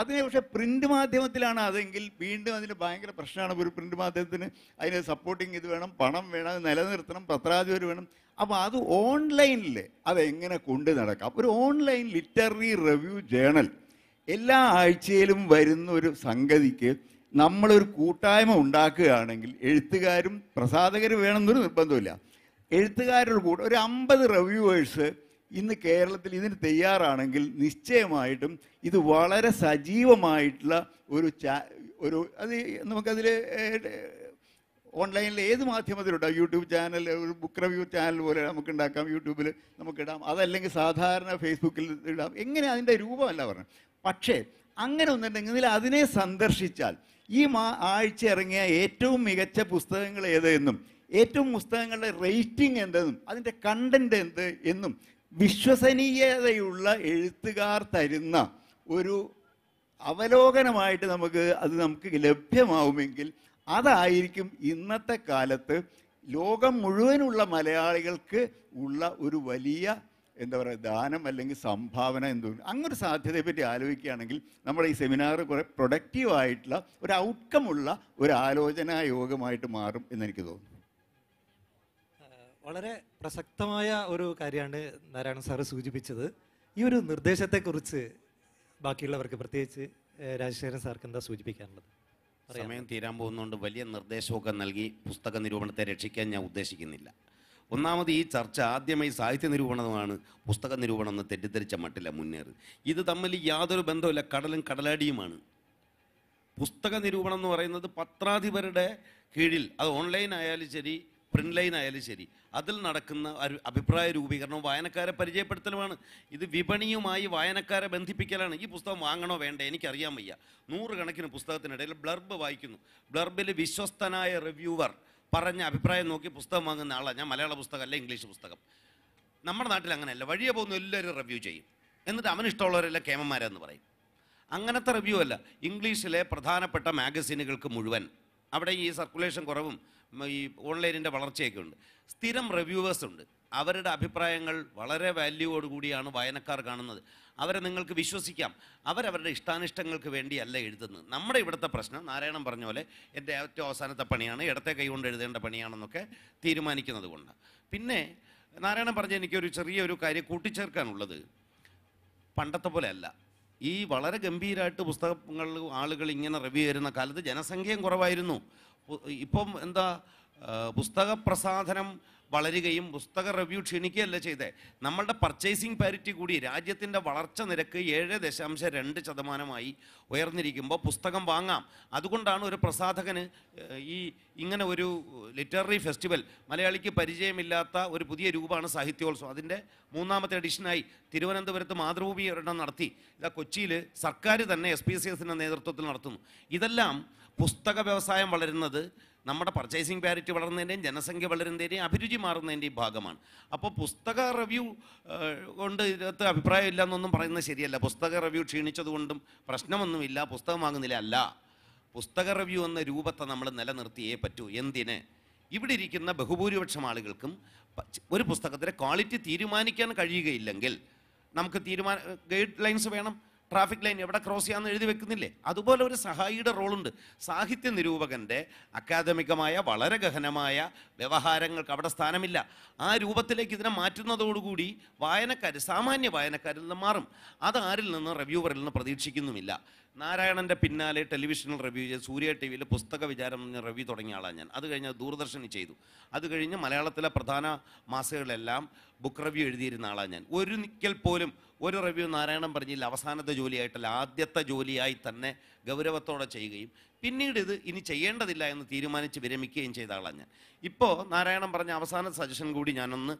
അതിനെ പക്ഷേ പ്രിൻ്റ് മാധ്യമത്തിലാണ് അതെങ്കിൽ വീണ്ടും അതിന് ഭയങ്കര പ്രശ്നമാണ് ഒരു പ്രിൻ്റ് മാധ്യമത്തിന് അതിന് സപ്പോർട്ടിങ് ഇത് വേണം പണം വേണം നിലനിർത്തണം പത്രാധിപർ വേണം അപ്പോൾ അത് ഓൺലൈനിൽ അതെങ്ങനെ കൊണ്ടു നടക്കാം ഒരു ഓൺലൈൻ ലിറ്റററി റിവ്യൂ ജേണൽ എല്ലാ ആഴ്ചയിലും വരുന്ന ഒരു സംഗതിക്ക് നമ്മളൊരു കൂട്ടായ്മ ഉണ്ടാക്കുകയാണെങ്കിൽ എഴുത്തുകാരും പ്രസാധകരും വേണമെന്നൊരു നിർബന്ധമില്ല എഴുത്തുകാരുടെ കൂടെ ഒരു അമ്പത് റിവ്യൂവേഴ്സ് ഇന്ന് കേരളത്തിൽ ഇതിന് തയ്യാറാണെങ്കിൽ നിശ്ചയമായിട്ടും ഇത് വളരെ സജീവമായിട്ടുള്ള ഒരു ചാ ഒരു അത് നമുക്കതിൽ ഓൺലൈനിൽ ഏത് മാധ്യമത്തിലുണ്ടാകും യൂട്യൂബ് ചാനൽ ഒരു ബുക്ക് റിവ്യൂ ചാനൽ പോലെ നമുക്ക് ഉണ്ടാക്കാം യൂട്യൂബിൽ നമുക്കിടാം അതല്ലെങ്കിൽ സാധാരണ ഫേസ്ബുക്കിൽ ഇടാം എങ്ങനെ അതിൻ്റെ രൂപമല്ല പറഞ്ഞു പക്ഷേ അങ്ങനെ ഒന്നുണ്ടെങ്കിൽ അതിനെ സന്ദർശിച്ചാൽ ഈ മാ ആഴ്ച ഇറങ്ങിയ ഏറ്റവും മികച്ച പുസ്തകങ്ങൾ ഏതെന്നും ഏറ്റവും പുസ്തകങ്ങളുടെ റേറ്റിംഗ് എന്തെന്നും അതിൻ്റെ കണ്ടന്റ് എന്ത് എന്നും വിശ്വസനീയതയുള്ള എഴുത്തുകാർ തരുന്ന ഒരു അവലോകനമായിട്ട് നമുക്ക് അത് നമുക്ക് ലഭ്യമാവുമെങ്കിൽ അതായിരിക്കും ഇന്നത്തെ കാലത്ത് ലോകം മുഴുവനുള്ള മലയാളികൾക്ക് ഉള്ള ഒരു വലിയ എന്താ പറയുക ദാനം അല്ലെങ്കിൽ സംഭാവന എന്തോ അങ്ങനൊരു സാധ്യതയെപ്പറ്റി ആലോചിക്കുകയാണെങ്കിൽ നമ്മുടെ ഈ സെമിനാർ കുറേ പ്രൊഡക്റ്റീവായിട്ടുള്ള ഒരു ഔട്ട്കമുള്ള ഒരു ആലോചനാ യോഗമായിട്ട് മാറും എന്നെനിക്ക് തോന്നുന്നു വളരെ പ്രസക്തമായ ഒരു കാര്യമാണ് നാരായണ സാറ് സൂചിപ്പിച്ചത് ഈ ഒരു നിർദ്ദേശത്തെക്കുറിച്ച് ബാക്കിയുള്ളവർക്ക് പ്രത്യേകിച്ച് രാജശേഖരൻ സാർക്ക് എന്താ സൂചിപ്പിക്കാനുള്ളത് സമയം തീരാൻ പോകുന്നതുകൊണ്ട് വലിയ നിർദ്ദേശമൊക്കെ നൽകി പുസ്തക നിരൂപണത്തെ രക്ഷിക്കാൻ ഞാൻ ഉദ്ദേശിക്കുന്നില്ല ഒന്നാമത് ഈ ചർച്ച ആദ്യമായി സാഹിത്യ നിരൂപണമാണ് പുസ്തക നിരൂപണം എന്ന് തെറ്റിദ്ധരിച്ച മട്ടില്ല മുന്നേറ് ഇത് തമ്മിൽ യാതൊരു ബന്ധവുമില്ല കടലും കടലാടിയുമാണ് പുസ്തക നിരൂപണം എന്ന് പറയുന്നത് പത്രാധിപരുടെ കീഴിൽ അത് ഓൺലൈൻ ആയാലും ശരി പ്രിൻ്റ് ലൈൻ ആയാലും ശരി അതിൽ നടക്കുന്ന ഒരു അഭിപ്രായ രൂപീകരണവും വായനക്കാരെ പരിചയപ്പെടുത്തലുമാണ് ഇത് വിപണിയുമായി വായനക്കാരെ ബന്ധിപ്പിക്കലാണ് ഈ പുസ്തകം വാങ്ങണോ വേണ്ട എനിക്കറിയാൻ വയ്യ നൂറുകണക്കിന് പുസ്തകത്തിനിടയിൽ ബ്ലർബ് വായിക്കുന്നു ബ്ലർബിൽ വിശ്വസ്തനായ റിവ്യൂവർ പറഞ്ഞ അഭിപ്രായം നോക്കി പുസ്തകം വാങ്ങുന്ന ആളാണ് ഞാൻ മലയാള പുസ്തകം അല്ല ഇംഗ്ലീഷ് പുസ്തകം നമ്മുടെ നാട്ടിൽ അങ്ങനെയല്ല വഴിയെ പോകുന്ന എല്ലാവരും റിവ്യൂ ചെയ്യും എന്നിട്ട് അവനിഷ്ടമുള്ളവരെല്ലാം കേമന്മാരെന്ന് പറയും അങ്ങനത്തെ റിവ്യൂ അല്ല ഇംഗ്ലീഷിലെ പ്രധാനപ്പെട്ട മാഗസീനുകൾക്ക് മുഴുവൻ അവിടെ ഈ സർക്കുലേഷൻ കുറവും ഈ ഓൺലൈനിൻ്റെ വളർച്ചയൊക്കെ ഉണ്ട് സ്ഥിരം റിവ്യൂവേഴ്സ് ഉണ്ട് അവരുടെ അഭിപ്രായങ്ങൾ വളരെ കൂടിയാണ് വായനക്കാർ കാണുന്നത് അവരെ നിങ്ങൾക്ക് വിശ്വസിക്കാം അവരവരുടെ ഇഷ്ടാനിഷ്ടങ്ങൾക്ക് വേണ്ടിയല്ല എഴുതുന്നത് നമ്മുടെ ഇവിടുത്തെ പ്രശ്നം നാരായണൻ പറഞ്ഞ പോലെ എൻ്റെ ഏറ്റവും അവസാനത്തെ പണിയാണ് ഇടത്തെ കൈകൊണ്ട് എഴുതേണ്ട പണിയാണെന്നൊക്കെ തീരുമാനിക്കുന്നത് കൊണ്ട് പിന്നെ നാരായണൻ പറഞ്ഞ എനിക്കൊരു ചെറിയൊരു കാര്യം കൂട്ടിച്ചേർക്കാനുള്ളത് പണ്ടത്തെ പോലെ അല്ല ഈ വളരെ ഗംഭീരമായിട്ട് പുസ്തകങ്ങൾ ആളുകൾ ഇങ്ങനെ റിവ്യൂ വരുന്ന കാലത്ത് ജനസംഖ്യയും കുറവായിരുന്നു ഇപ്പം എന്താ പുസ്തക പ്രസാധനം വളരുകയും പുസ്തക റിവ്യൂ ക്ഷണിക്കുകയല്ല ചെയ്തത് നമ്മളുടെ പർച്ചേസിംഗ് പാരിറ്റി കൂടി രാജ്യത്തിൻ്റെ വളർച്ച നിരക്ക് ഏഴ് ദശാംശം രണ്ട് ശതമാനമായി ഉയർന്നിരിക്കുമ്പോൾ പുസ്തകം വാങ്ങാം അതുകൊണ്ടാണ് ഒരു പ്രസാധകന് ഈ ഇങ്ങനെ ഒരു ലിറ്റററി ഫെസ്റ്റിവൽ മലയാളിക്ക് പരിചയമില്ലാത്ത ഒരു പുതിയ രൂപമാണ് സാഹിത്യോത്സവം അതിൻ്റെ മൂന്നാമത്തെ എഡിഷനായി തിരുവനന്തപുരത്ത് മാതൃഭൂമി ഒരെണ്ണം നടത്തി ഇതാ കൊച്ചിയിൽ സർക്കാർ തന്നെ എസ് പി സി എസിൻ്റെ നേതൃത്വത്തിൽ നടത്തുന്നു ഇതെല്ലാം പുസ്തക വ്യവസായം വളരുന്നത് നമ്മുടെ പർച്ചേസിംഗ് പാരിറ്റി വളർന്നതിൻ്റെയും ജനസംഖ്യ വളരുന്നതിൻ്റെയും അഭിരുചി മാറുന്നതിൻ്റെയും ഭാഗമാണ് അപ്പോൾ പുസ്തക റിവ്യൂ കൊണ്ട് ഇതിനകത്ത് അഭിപ്രായമില്ല എന്നൊന്നും പറയുന്നത് ശരിയല്ല പുസ്തക റിവ്യൂ ക്ഷീണിച്ചതുകൊണ്ടും പ്രശ്നമൊന്നുമില്ല പുസ്തകം വാങ്ങുന്നില്ല അല്ല പുസ്തക റിവ്യൂ എന്ന രൂപത്തെ നമ്മൾ നിലനിർത്തിയേ പറ്റൂ എന്തിന് ഇവിടെ ഇരിക്കുന്ന ബഹുഭൂരിപക്ഷം ആളുകൾക്കും ഒരു പുസ്തകത്തിൻ്റെ ക്വാളിറ്റി തീരുമാനിക്കാൻ കഴിയുകയില്ലെങ്കിൽ നമുക്ക് തീരുമാന ഗൈഡ് ലൈൻസ് വേണം ട്രാഫിക് ലൈൻ എവിടെ ക്രോസ് ചെയ്യാമെന്ന് എഴുതി വെക്കുന്നില്ലേ അതുപോലെ ഒരു സഹായിയുടെ റോളുണ്ട് സാഹിത്യ നിരൂപകൻ്റെ അക്കാദമികമായ വളരെ ഗഹനമായ വ്യവഹാരങ്ങൾക്ക് അവിടെ സ്ഥാനമില്ല ആ രൂപത്തിലേക്ക് ഇതിനെ മാറ്റുന്നതോടുകൂടി വായനക്കാർ സാമാന്യ വായനക്കാരിൽ നിന്ന് മാറും അത് ആരിൽ നിന്ന് റിവ്യൂവറിൽ നിന്ന് പ്രതീക്ഷിക്കുന്നുമില്ല നാരായണൻ്റെ പിന്നാലെ ടെലിവിഷനിൽ റിവ്യൂ ചെയ്ത് സൂര്യ ടി വിയിൽ പുസ്തക വിചാരം റിവ്യൂ തുടങ്ങിയ ആളാണ് ഞാൻ അത് കഴിഞ്ഞ് ദൂരദർശനിൽ ചെയ്തു അത് കഴിഞ്ഞ് മലയാളത്തിലെ പ്രധാന മാസികകളെല്ലാം ബുക്ക് റിവ്യൂ എഴുതിയിരുന്ന ആളാണ് ഞാൻ ഒരു നിക്കൽ പോലും ഒരു റിവ്യൂ നാരായണൻ പറഞ്ഞില്ല അവസാനത്തെ ജോലിയായിട്ടല്ല ആദ്യത്തെ ജോലിയായി തന്നെ ഗൗരവത്തോടെ ചെയ്യുകയും പിന്നീട് ഇത് ഇനി ചെയ്യേണ്ടതില്ല എന്ന് തീരുമാനിച്ച് വിരമിക്കുകയും ചെയ്ത ആളാണ് ഞാൻ ഇപ്പോൾ നാരായണൻ പറഞ്ഞ അവസാന സജഷൻ കൂടി ഞാനൊന്ന്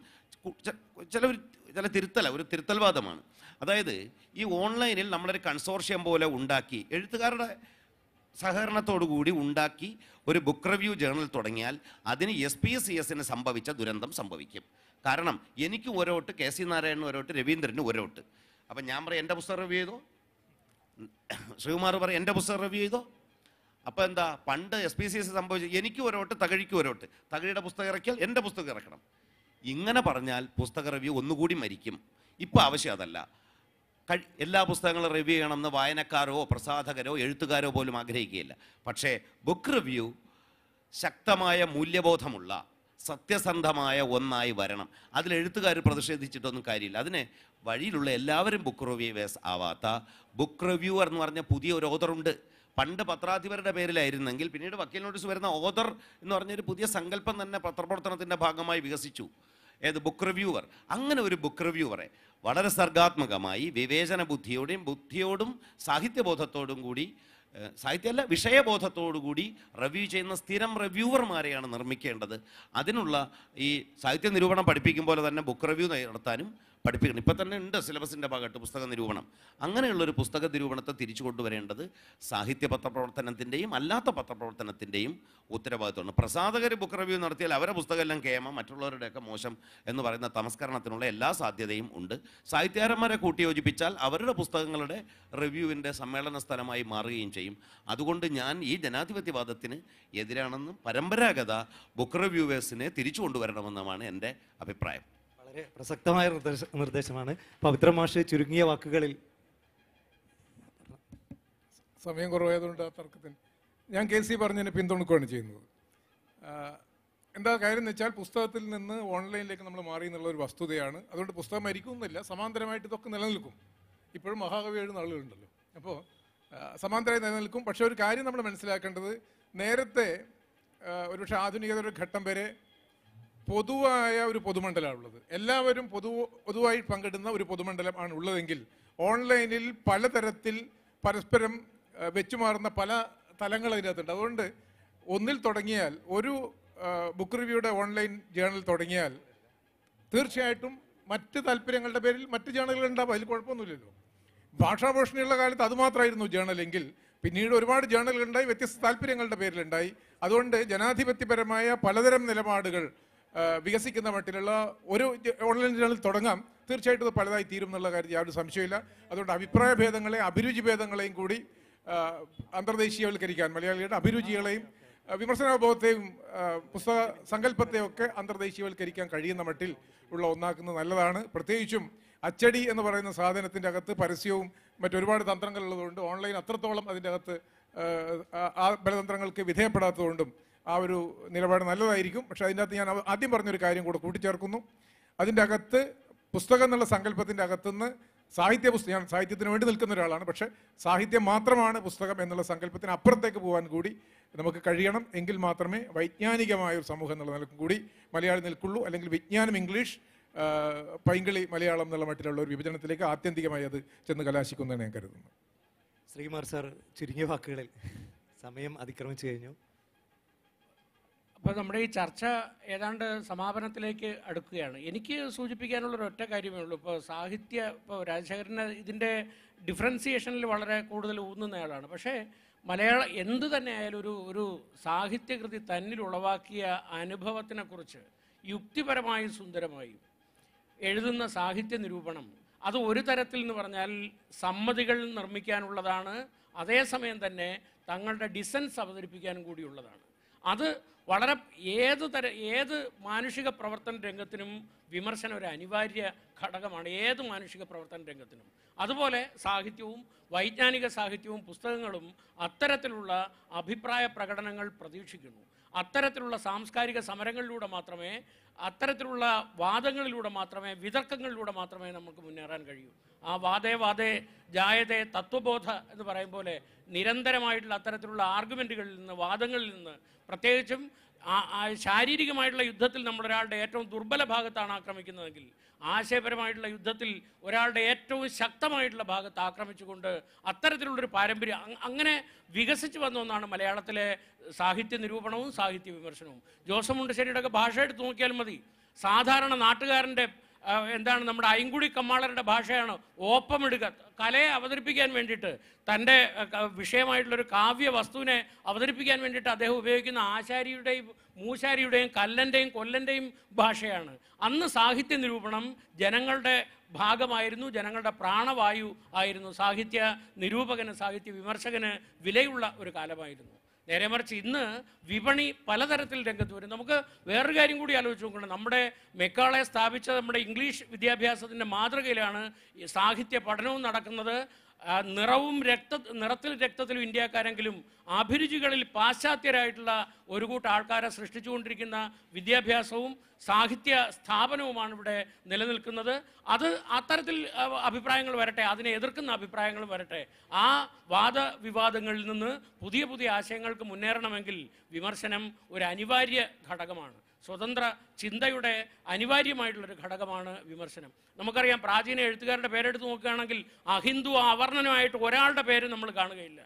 ചില ഒരു ചില തിരുത്തല ഒരു തിരുത്തൽവാദമാണ് അതായത് ഈ ഓൺലൈനിൽ നമ്മളൊരു കൺസോർഷ്യം പോലെ ഉണ്ടാക്കി എഴുത്തുകാരുടെ സഹകരണത്തോടുകൂടി ഉണ്ടാക്കി ഒരു ബുക്ക് റിവ്യൂ ജേണൽ തുടങ്ങിയാൽ അതിന് എസ് പി എസ് സി എസിന് സംഭവിച്ച ദുരന്തം സംഭവിക്കും കാരണം എനിക്ക് ഒരോട്ട് കെ സി നാരായണന് ഒരോട്ട് രവീന്ദ്രന് ഒരോട്ട് അപ്പം ഞാൻ പറയും എൻ്റെ പുസ്തകം റിവ്യൂ ചെയ്തോ ശ്രീകുമാർ പറയും എൻ്റെ പുസ്തകം റിവ്യൂ ചെയ്തോ അപ്പോൾ എന്താ പണ്ട് എസ് പി സി എസ് സംഭവിച്ചു എനിക്ക് ഒരോട്ട് തകഴിക്ക് ഒരോട്ട് തകഴിയുടെ പുസ്തകം ഇറക്കിയാൽ എൻ്റെ പുസ്തകം ഇറക്കണം ഇങ്ങനെ പറഞ്ഞാൽ പുസ്തക റിവ്യൂ ഒന്നുകൂടി മരിക്കും ഇപ്പോൾ ആവശ്യം അതല്ല എല്ലാ പുസ്തകങ്ങളും റിവ്യൂ ചെയ്യണമെന്ന് വായനക്കാരോ പ്രസാധകരോ എഴുത്തുകാരോ പോലും ആഗ്രഹിക്കുകയില്ല പക്ഷേ ബുക്ക് റിവ്യൂ ശക്തമായ മൂല്യബോധമുള്ള സത്യസന്ധമായ ഒന്നായി വരണം അതിൽ എഴുത്തുകാർ പ്രതിഷേധിച്ചിട്ടൊന്നും കാര്യമില്ല അതിന് വഴിയിലുള്ള എല്ലാവരും ബുക്ക് റിവ്യൂവേഴ്സ് ആവാത്ത ബുക്ക് റിവ്യൂവർ er എന്ന് പറഞ്ഞ പുതിയ ഒരു ഓതറുണ്ട് പണ്ട് പത്രാധിപരുടെ പേരിലായിരുന്നെങ്കിൽ പിന്നീട് വക്കീൽ നോട്ടീസ് വരുന്ന ഓതർ എന്ന് പറഞ്ഞൊരു പുതിയ സങ്കല്പം തന്നെ പത്രപ്രവർത്തനത്തിൻ്റെ ഭാഗമായി വികസിച്ചു ഏത് ബുക്ക് റിവ്യൂവർ er. അങ്ങനെ ഒരു ബുക്ക് റിവ്യൂവറെ er വളരെ സർഗാത്മകമായി വിവേചന ബുദ്ധിയോടെയും ബുദ്ധിയോടും സാഹിത്യബോധത്തോടും കൂടി സാഹിത്യമല്ല വിഷയബോധത്തോടുകൂടി റിവ്യൂ ചെയ്യുന്ന സ്ഥിരം റിവ്യൂവർമാരെയാണ് നിർമ്മിക്കേണ്ടത് അതിനുള്ള ഈ സാഹിത്യ നിരൂപണം പഠിപ്പിക്കും പോലെ തന്നെ ബുക്ക് റിവ്യൂ നടത്താനും പഠിപ്പിക്കണം ഇപ്പം തന്നെ ഉണ്ട് സിലബസിൻ്റെ ഭാഗമായിട്ട് പുസ്തക നിരൂപണം അങ്ങനെയുള്ളൊരു പുസ്തക നിരൂപണത്തെ തിരിച്ചു കൊണ്ടുവരേണ്ടത് സാഹിത്യ പത്രപ്രവർത്തനത്തിൻ്റെയും അല്ലാത്ത പത്രപ്രവർത്തനത്തിൻ്റെയും ഉത്തരവാദിത്വമാണ് പ്രസാധകർ ബുക്ക് റിവ്യൂ നടത്തിയാൽ അവരുടെ പുസ്തകമെല്ലാം കേമ മറ്റുള്ളവരുടെയൊക്കെ മോശം എന്ന് പറയുന്ന തമസ്കരണത്തിനുള്ള എല്ലാ സാധ്യതയും ഉണ്ട് സാഹിത്യകാരന്മാരെ കൂട്ടിയോജിപ്പിച്ചാൽ അവരുടെ പുസ്തകങ്ങളുടെ റിവ്യൂവിൻ്റെ സമ്മേളന സ്ഥലമായി മാറുകയും ചെയ്യും അതുകൊണ്ട് ഞാൻ ഈ ജനാധിപത്യവാദത്തിന് എതിരാണെന്നും പരമ്പരാഗത ബുക്ക് റിവ്യൂവേഴ്സിനെ തിരിച്ചു കൊണ്ടുവരണമെന്നുമാണ് എൻ്റെ അഭിപ്രായം വളരെ പ്രസക്തമായ നിർദ്ദേശമാണ് പവിത്ര മാഷ് ചുരുങ്ങിയ വാക്കുകളിൽ സമയം കുറവായതുകൊണ്ട് ആ തർക്കത്തിന് ഞാൻ കെ സി പറഞ്ഞതിനെ പിന്തുണക്കുകയാണ് ചെയ്യുന്നത് എന്താ കാര്യം എന്ന് വെച്ചാൽ പുസ്തകത്തിൽ നിന്ന് ഓൺലൈനിലേക്ക് നമ്മൾ മാറി എന്നുള്ള ഒരു വസ്തുതയാണ് അതുകൊണ്ട് പുസ്തകം മരിക്കുന്നില്ല സമാന്തരമായിട്ട് ഇതൊക്കെ നിലനിൽക്കും ഇപ്പോഴും മഹാകവി എഴുതുന്ന ആളുകളുണ്ടല്ലോ അപ്പോൾ സമാന്തരമായി നിലനിൽക്കും പക്ഷേ ഒരു കാര്യം നമ്മൾ മനസ്സിലാക്കേണ്ടത് നേരത്തെ ഒരുപക്ഷെ ആധുനികതയുടെ ഘട്ടം വരെ പൊതുവായ ഒരു പൊതുമണ്ഡലമാണ് ഉള്ളത് എല്ലാവരും പൊതു പൊതുവായി പങ്കിടുന്ന ഒരു പൊതുമണ്ഡലം ആണ് ഉള്ളതെങ്കിൽ ഓൺലൈനിൽ പലതരത്തിൽ പരസ്പരം വെച്ചുമാറുന്ന പല തലങ്ങൾ അതിനകത്തുണ്ട് അതുകൊണ്ട് ഒന്നിൽ തുടങ്ങിയാൽ ഒരു ബുക്ക് റിവ്യൂയുടെ ഓൺലൈൻ ജേണൽ തുടങ്ങിയാൽ തീർച്ചയായിട്ടും മറ്റ് താല്പര്യങ്ങളുടെ പേരിൽ മറ്റ് ജേണലുകൾ ഉണ്ടാവും അതിൽ കുഴപ്പമൊന്നുമില്ലല്ലോ ഭാഷാഭൂഷണിയുള്ള കാലത്ത് അതുമാത്രമായിരുന്നു ജേണലെങ്കിൽ പിന്നീട് ഒരുപാട് ജേണലുകളുണ്ടായി വ്യത്യസ്ത താല്പര്യങ്ങളുടെ പേരിലുണ്ടായി അതുകൊണ്ട് ജനാധിപത്യപരമായ പലതരം നിലപാടുകൾ വികസിക്കുന്ന മട്ടിലുള്ള ഒരു ഓൺലൈൻ ജേണൽ തുടങ്ങാം തീർച്ചയായിട്ടും അത് പലതായി തീരും എന്നുള്ള കാര്യത്തിൽ യാതൊരു സംശയമില്ല അതുകൊണ്ട് അഭിപ്രായ ഭേദങ്ങളെയും അഭിരുചി ഭേദങ്ങളെയും കൂടി അന്തർദേശീയവൽക്കരിക്കാൻ മലയാളികളുടെ അഭിരുചികളെയും വിമർശനാബോധത്തെയും പുസ്തക സങ്കല്പത്തെയൊക്കെ ഒക്കെ അന്തർദേശീയവൽക്കരിക്കാൻ കഴിയുന്ന മട്ടിൽ ഉള്ള ഒന്നാക്കുന്നത് നല്ലതാണ് പ്രത്യേകിച്ചും അച്ചടി എന്ന് പറയുന്ന സാധനത്തിൻ്റെ അകത്ത് പരസ്യവും മറ്റൊരുപാട് തന്ത്രങ്ങളുള്ളതുകൊണ്ട് ഓൺലൈൻ അത്രത്തോളം അതിൻ്റെ അകത്ത് ആ ബലതന്ത്രങ്ങൾക്ക് വിധേയപ്പെടാത്തതുകൊണ്ടും ആ ഒരു നിലപാട് നല്ലതായിരിക്കും പക്ഷേ അതിൻ്റെ അകത്ത് ഞാൻ ആദ്യം പറഞ്ഞൊരു കാര്യം കൂടെ കൂട്ടിച്ചേർക്കുന്നു അതിൻ്റെ അകത്ത് പുസ്തകം എന്നുള്ള സങ്കല്പത്തിൻ്റെ അകത്തുനിന്ന് സാഹിത്യ പുസ്തകം ഞാൻ സാഹിത്യത്തിന് വേണ്ടി നിൽക്കുന്ന ഒരാളാണ് പക്ഷേ സാഹിത്യം മാത്രമാണ് പുസ്തകം എന്നുള്ള സങ്കല്പത്തിന് അപ്പുറത്തേക്ക് പോകാൻ കൂടി നമുക്ക് കഴിയണം എങ്കിൽ മാത്രമേ വൈജ്ഞാനികമായ ഒരു സമൂഹം എന്നുള്ള നിലക്കും കൂടി മലയാളി നിൽക്കുള്ളൂ അല്ലെങ്കിൽ വിജ്ഞാനം ഇംഗ്ലീഷ് പൈങ്കിളി മലയാളം എന്നുള്ള മട്ടിലുള്ള ഒരു വിഭജനത്തിലേക്ക് ആത്യന്തികമായി അത് ചെന്ന് കലാശിക്കുന്നതാണ് ഞാൻ കരുതുന്നു ശ്രീമാർ സാർ ചുരുങ്ങിയ വാക്കുകളിൽ സമയം അതിക്രമിച്ചു കഴിഞ്ഞു അപ്പോൾ നമ്മുടെ ഈ ചർച്ച ഏതാണ്ട് സമാപനത്തിലേക്ക് അടുക്കുകയാണ് എനിക്ക് സൂചിപ്പിക്കാനുള്ള ഒരു ഒറ്റ കാര്യമേ ഉള്ളൂ ഇപ്പോൾ സാഹിത്യ ഇപ്പോൾ രാജശേഖരന് ഇതിൻ്റെ ഡിഫറൻസിയേഷനിൽ വളരെ കൂടുതൽ ഊന്നുന്നയാളാണ് പക്ഷേ മലയാള എന്ത് തന്നെ ആയാലും ഒരു ഒരു സാഹിത്യകൃതി തന്നിൽ ഉളവാക്കിയ അനുഭവത്തിനെക്കുറിച്ച് യുക്തിപരമായും സുന്ദരമായി എഴുതുന്ന സാഹിത്യ നിരൂപണം അത് ഒരു തരത്തിൽ എന്ന് പറഞ്ഞാൽ സമ്മതികൾ നിർമ്മിക്കാനുള്ളതാണ് അതേസമയം തന്നെ തങ്ങളുടെ ഡിസൻസ് അവതരിപ്പിക്കാനും കൂടിയുള്ളതാണ് അത് വളരെ ഏത് തര ഏത് മാനുഷിക പ്രവർത്തന രംഗത്തിനും വിമർശനം ഒരു അനിവാര്യ ഘടകമാണ് ഏത് മാനുഷിക പ്രവർത്തന രംഗത്തിനും അതുപോലെ സാഹിത്യവും വൈജ്ഞാനിക സാഹിത്യവും പുസ്തകങ്ങളും അത്തരത്തിലുള്ള അഭിപ്രായ പ്രകടനങ്ങൾ പ്രതീക്ഷിക്കുന്നു അത്തരത്തിലുള്ള സാംസ്കാരിക സമരങ്ങളിലൂടെ മാത്രമേ അത്തരത്തിലുള്ള വാദങ്ങളിലൂടെ മാത്രമേ വിതർക്കങ്ങളിലൂടെ മാത്രമേ നമുക്ക് മുന്നേറാൻ കഴിയൂ ആ വാദേ വാദേ ജായതേ തത്വബോധ എന്ന് പറയും പോലെ നിരന്തരമായിട്ടുള്ള അത്തരത്തിലുള്ള ആർഗ്യുമെൻറ്റുകളിൽ നിന്ന് വാദങ്ങളിൽ നിന്ന് പ്രത്യേകിച്ചും ശാരീരികമായിട്ടുള്ള യുദ്ധത്തിൽ നമ്മൾ ഒരാളുടെ ഏറ്റവും ദുർബല ഭാഗത്താണ് ആക്രമിക്കുന്നതെങ്കിൽ ആശയപരമായിട്ടുള്ള യുദ്ധത്തിൽ ഒരാളുടെ ഏറ്റവും ശക്തമായിട്ടുള്ള ഭാഗത്ത് ആക്രമിച്ചുകൊണ്ട് അത്തരത്തിലുള്ളൊരു പാരമ്പര്യം അങ്ങനെ വികസിച്ചു വന്ന ഒന്നാണ് മലയാളത്തിലെ സാഹിത്യ നിരൂപണവും സാഹിത്യ വിമർശനവും ജോസഫ് മുണ്ടശ്ശേരിയുടെ ഒക്കെ ഭാഷ എടുത്ത് നോക്കിയാൽ മതി സാധാരണ നാട്ടുകാരൻ്റെ എന്താണ് നമ്മുടെ അയങ്കുടി കമ്മാളരുടെ ഭാഷയാണ് ഓപ്പമെടുക്കുക കലയെ അവതരിപ്പിക്കാൻ വേണ്ടിയിട്ട് തൻ്റെ വിഷയമായിട്ടുള്ളൊരു കാവ്യ വസ്തുവിനെ അവതരിപ്പിക്കാൻ വേണ്ടിയിട്ട് അദ്ദേഹം ഉപയോഗിക്കുന്ന ആശാരിയുടെയും മൂശാരിയുടെയും കല്ലൻ്റെയും കൊല്ലൻ്റെയും ഭാഷയാണ് അന്ന് സാഹിത്യ നിരൂപണം ജനങ്ങളുടെ ഭാഗമായിരുന്നു ജനങ്ങളുടെ പ്രാണവായു ആയിരുന്നു സാഹിത്യ നിരൂപകന് സാഹിത്യ വിമർശകന് വിലയുള്ള ഒരു കാലമായിരുന്നു നേരെ മറിച്ച് ഇന്ന് വിപണി പലതരത്തിൽ രംഗത്ത് വരും നമുക്ക് വേറൊരു കാര്യം കൂടി ആലോചിച്ച് നോക്കണം നമ്മുടെ മെക്കാളെ സ്ഥാപിച്ച നമ്മുടെ ഇംഗ്ലീഷ് വിദ്യാഭ്യാസത്തിൻ്റെ മാതൃകയിലാണ് സാഹിത്യ പഠനവും നടക്കുന്നത് നിറവും രക്ത നിറത്തിൽ രക്തത്തിലും ഇന്ത്യക്കാരെങ്കിലും അഭിരുചികളിൽ പാശ്ചാത്യരായിട്ടുള്ള ഒരു കൂട്ടം ആൾക്കാരെ സൃഷ്ടിച്ചുകൊണ്ടിരിക്കുന്ന വിദ്യാഭ്യാസവും സാഹിത്യ സ്ഥാപനവുമാണ് ഇവിടെ നിലനിൽക്കുന്നത് അത് അത്തരത്തിൽ അഭിപ്രായങ്ങൾ വരട്ടെ അതിനെ എതിർക്കുന്ന അഭിപ്രായങ്ങൾ വരട്ടെ ആ വാദവിവാദങ്ങളിൽ നിന്ന് പുതിയ പുതിയ ആശയങ്ങൾക്ക് മുന്നേറണമെങ്കിൽ വിമർശനം ഒരു അനിവാര്യ ഘടകമാണ് സ്വതന്ത്ര ചിന്തയുടെ അനിവാര്യമായിട്ടുള്ളൊരു ഘടകമാണ് വിമർശനം നമുക്കറിയാം പ്രാചീന എഴുത്തുകാരുടെ പേരെടുത്ത് നോക്കുകയാണെങ്കിൽ അഹിന്ദു അവർണനുമായിട്ട് ഒരാളുടെ പേര് നമ്മൾ കാണുകയില്ല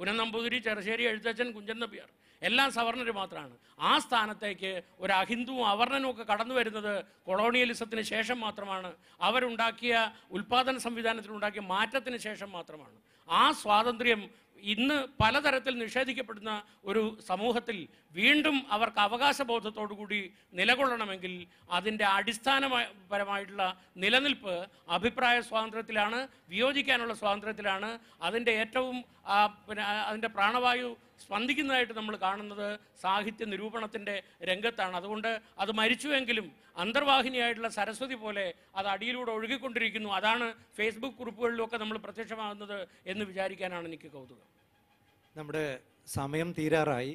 പുനനമ്പൂതിരി ചെറുശ്ശേരി എഴുത്തച്ഛൻ കുഞ്ചൻ നമ്പ്യാർ എല്ലാം സവർണർ മാത്രമാണ് ആ സ്ഥാനത്തേക്ക് ഒരു അഹിന്ദുവും അവർണനും ഒക്കെ കടന്നു വരുന്നത് കൊളോണിയലിസത്തിന് ശേഷം മാത്രമാണ് അവരുണ്ടാക്കിയ ഉൽപ്പാദന സംവിധാനത്തിലുണ്ടാക്കിയ മാറ്റത്തിന് ശേഷം മാത്രമാണ് ആ സ്വാതന്ത്ര്യം ഇന്ന് പലതരത്തിൽ നിഷേധിക്കപ്പെടുന്ന ഒരു സമൂഹത്തിൽ വീണ്ടും അവർക്ക് അവകാശബോധത്തോടു കൂടി നിലകൊള്ളണമെങ്കിൽ അതിൻ്റെ അടിസ്ഥാനപരമായിട്ടുള്ള നിലനിൽപ്പ് അഭിപ്രായ സ്വാതന്ത്ര്യത്തിലാണ് വിയോജിക്കാനുള്ള സ്വാതന്ത്ര്യത്തിലാണ് അതിൻ്റെ ഏറ്റവും പിന്നെ അതിൻ്റെ പ്രാണവായു സ്പന്ദിക്കുന്നതായിട്ട് നമ്മൾ കാണുന്നത് സാഹിത്യ നിരൂപണത്തിൻ്റെ രംഗത്താണ് അതുകൊണ്ട് അത് മരിച്ചുവെങ്കിലും അന്തർവാഹിനിയായിട്ടുള്ള സരസ്വതി പോലെ അത് അടിയിലൂടെ ഒഴുകിക്കൊണ്ടിരിക്കുന്നു അതാണ് ഫേസ്ബുക്ക് കുറിപ്പുകളിലൊക്കെ നമ്മൾ പ്രത്യക്ഷമാകുന്നത് എന്ന് വിചാരിക്കാനാണ് എനിക്ക് കൗതുകം നമ്മുടെ സമയം തീരാറായി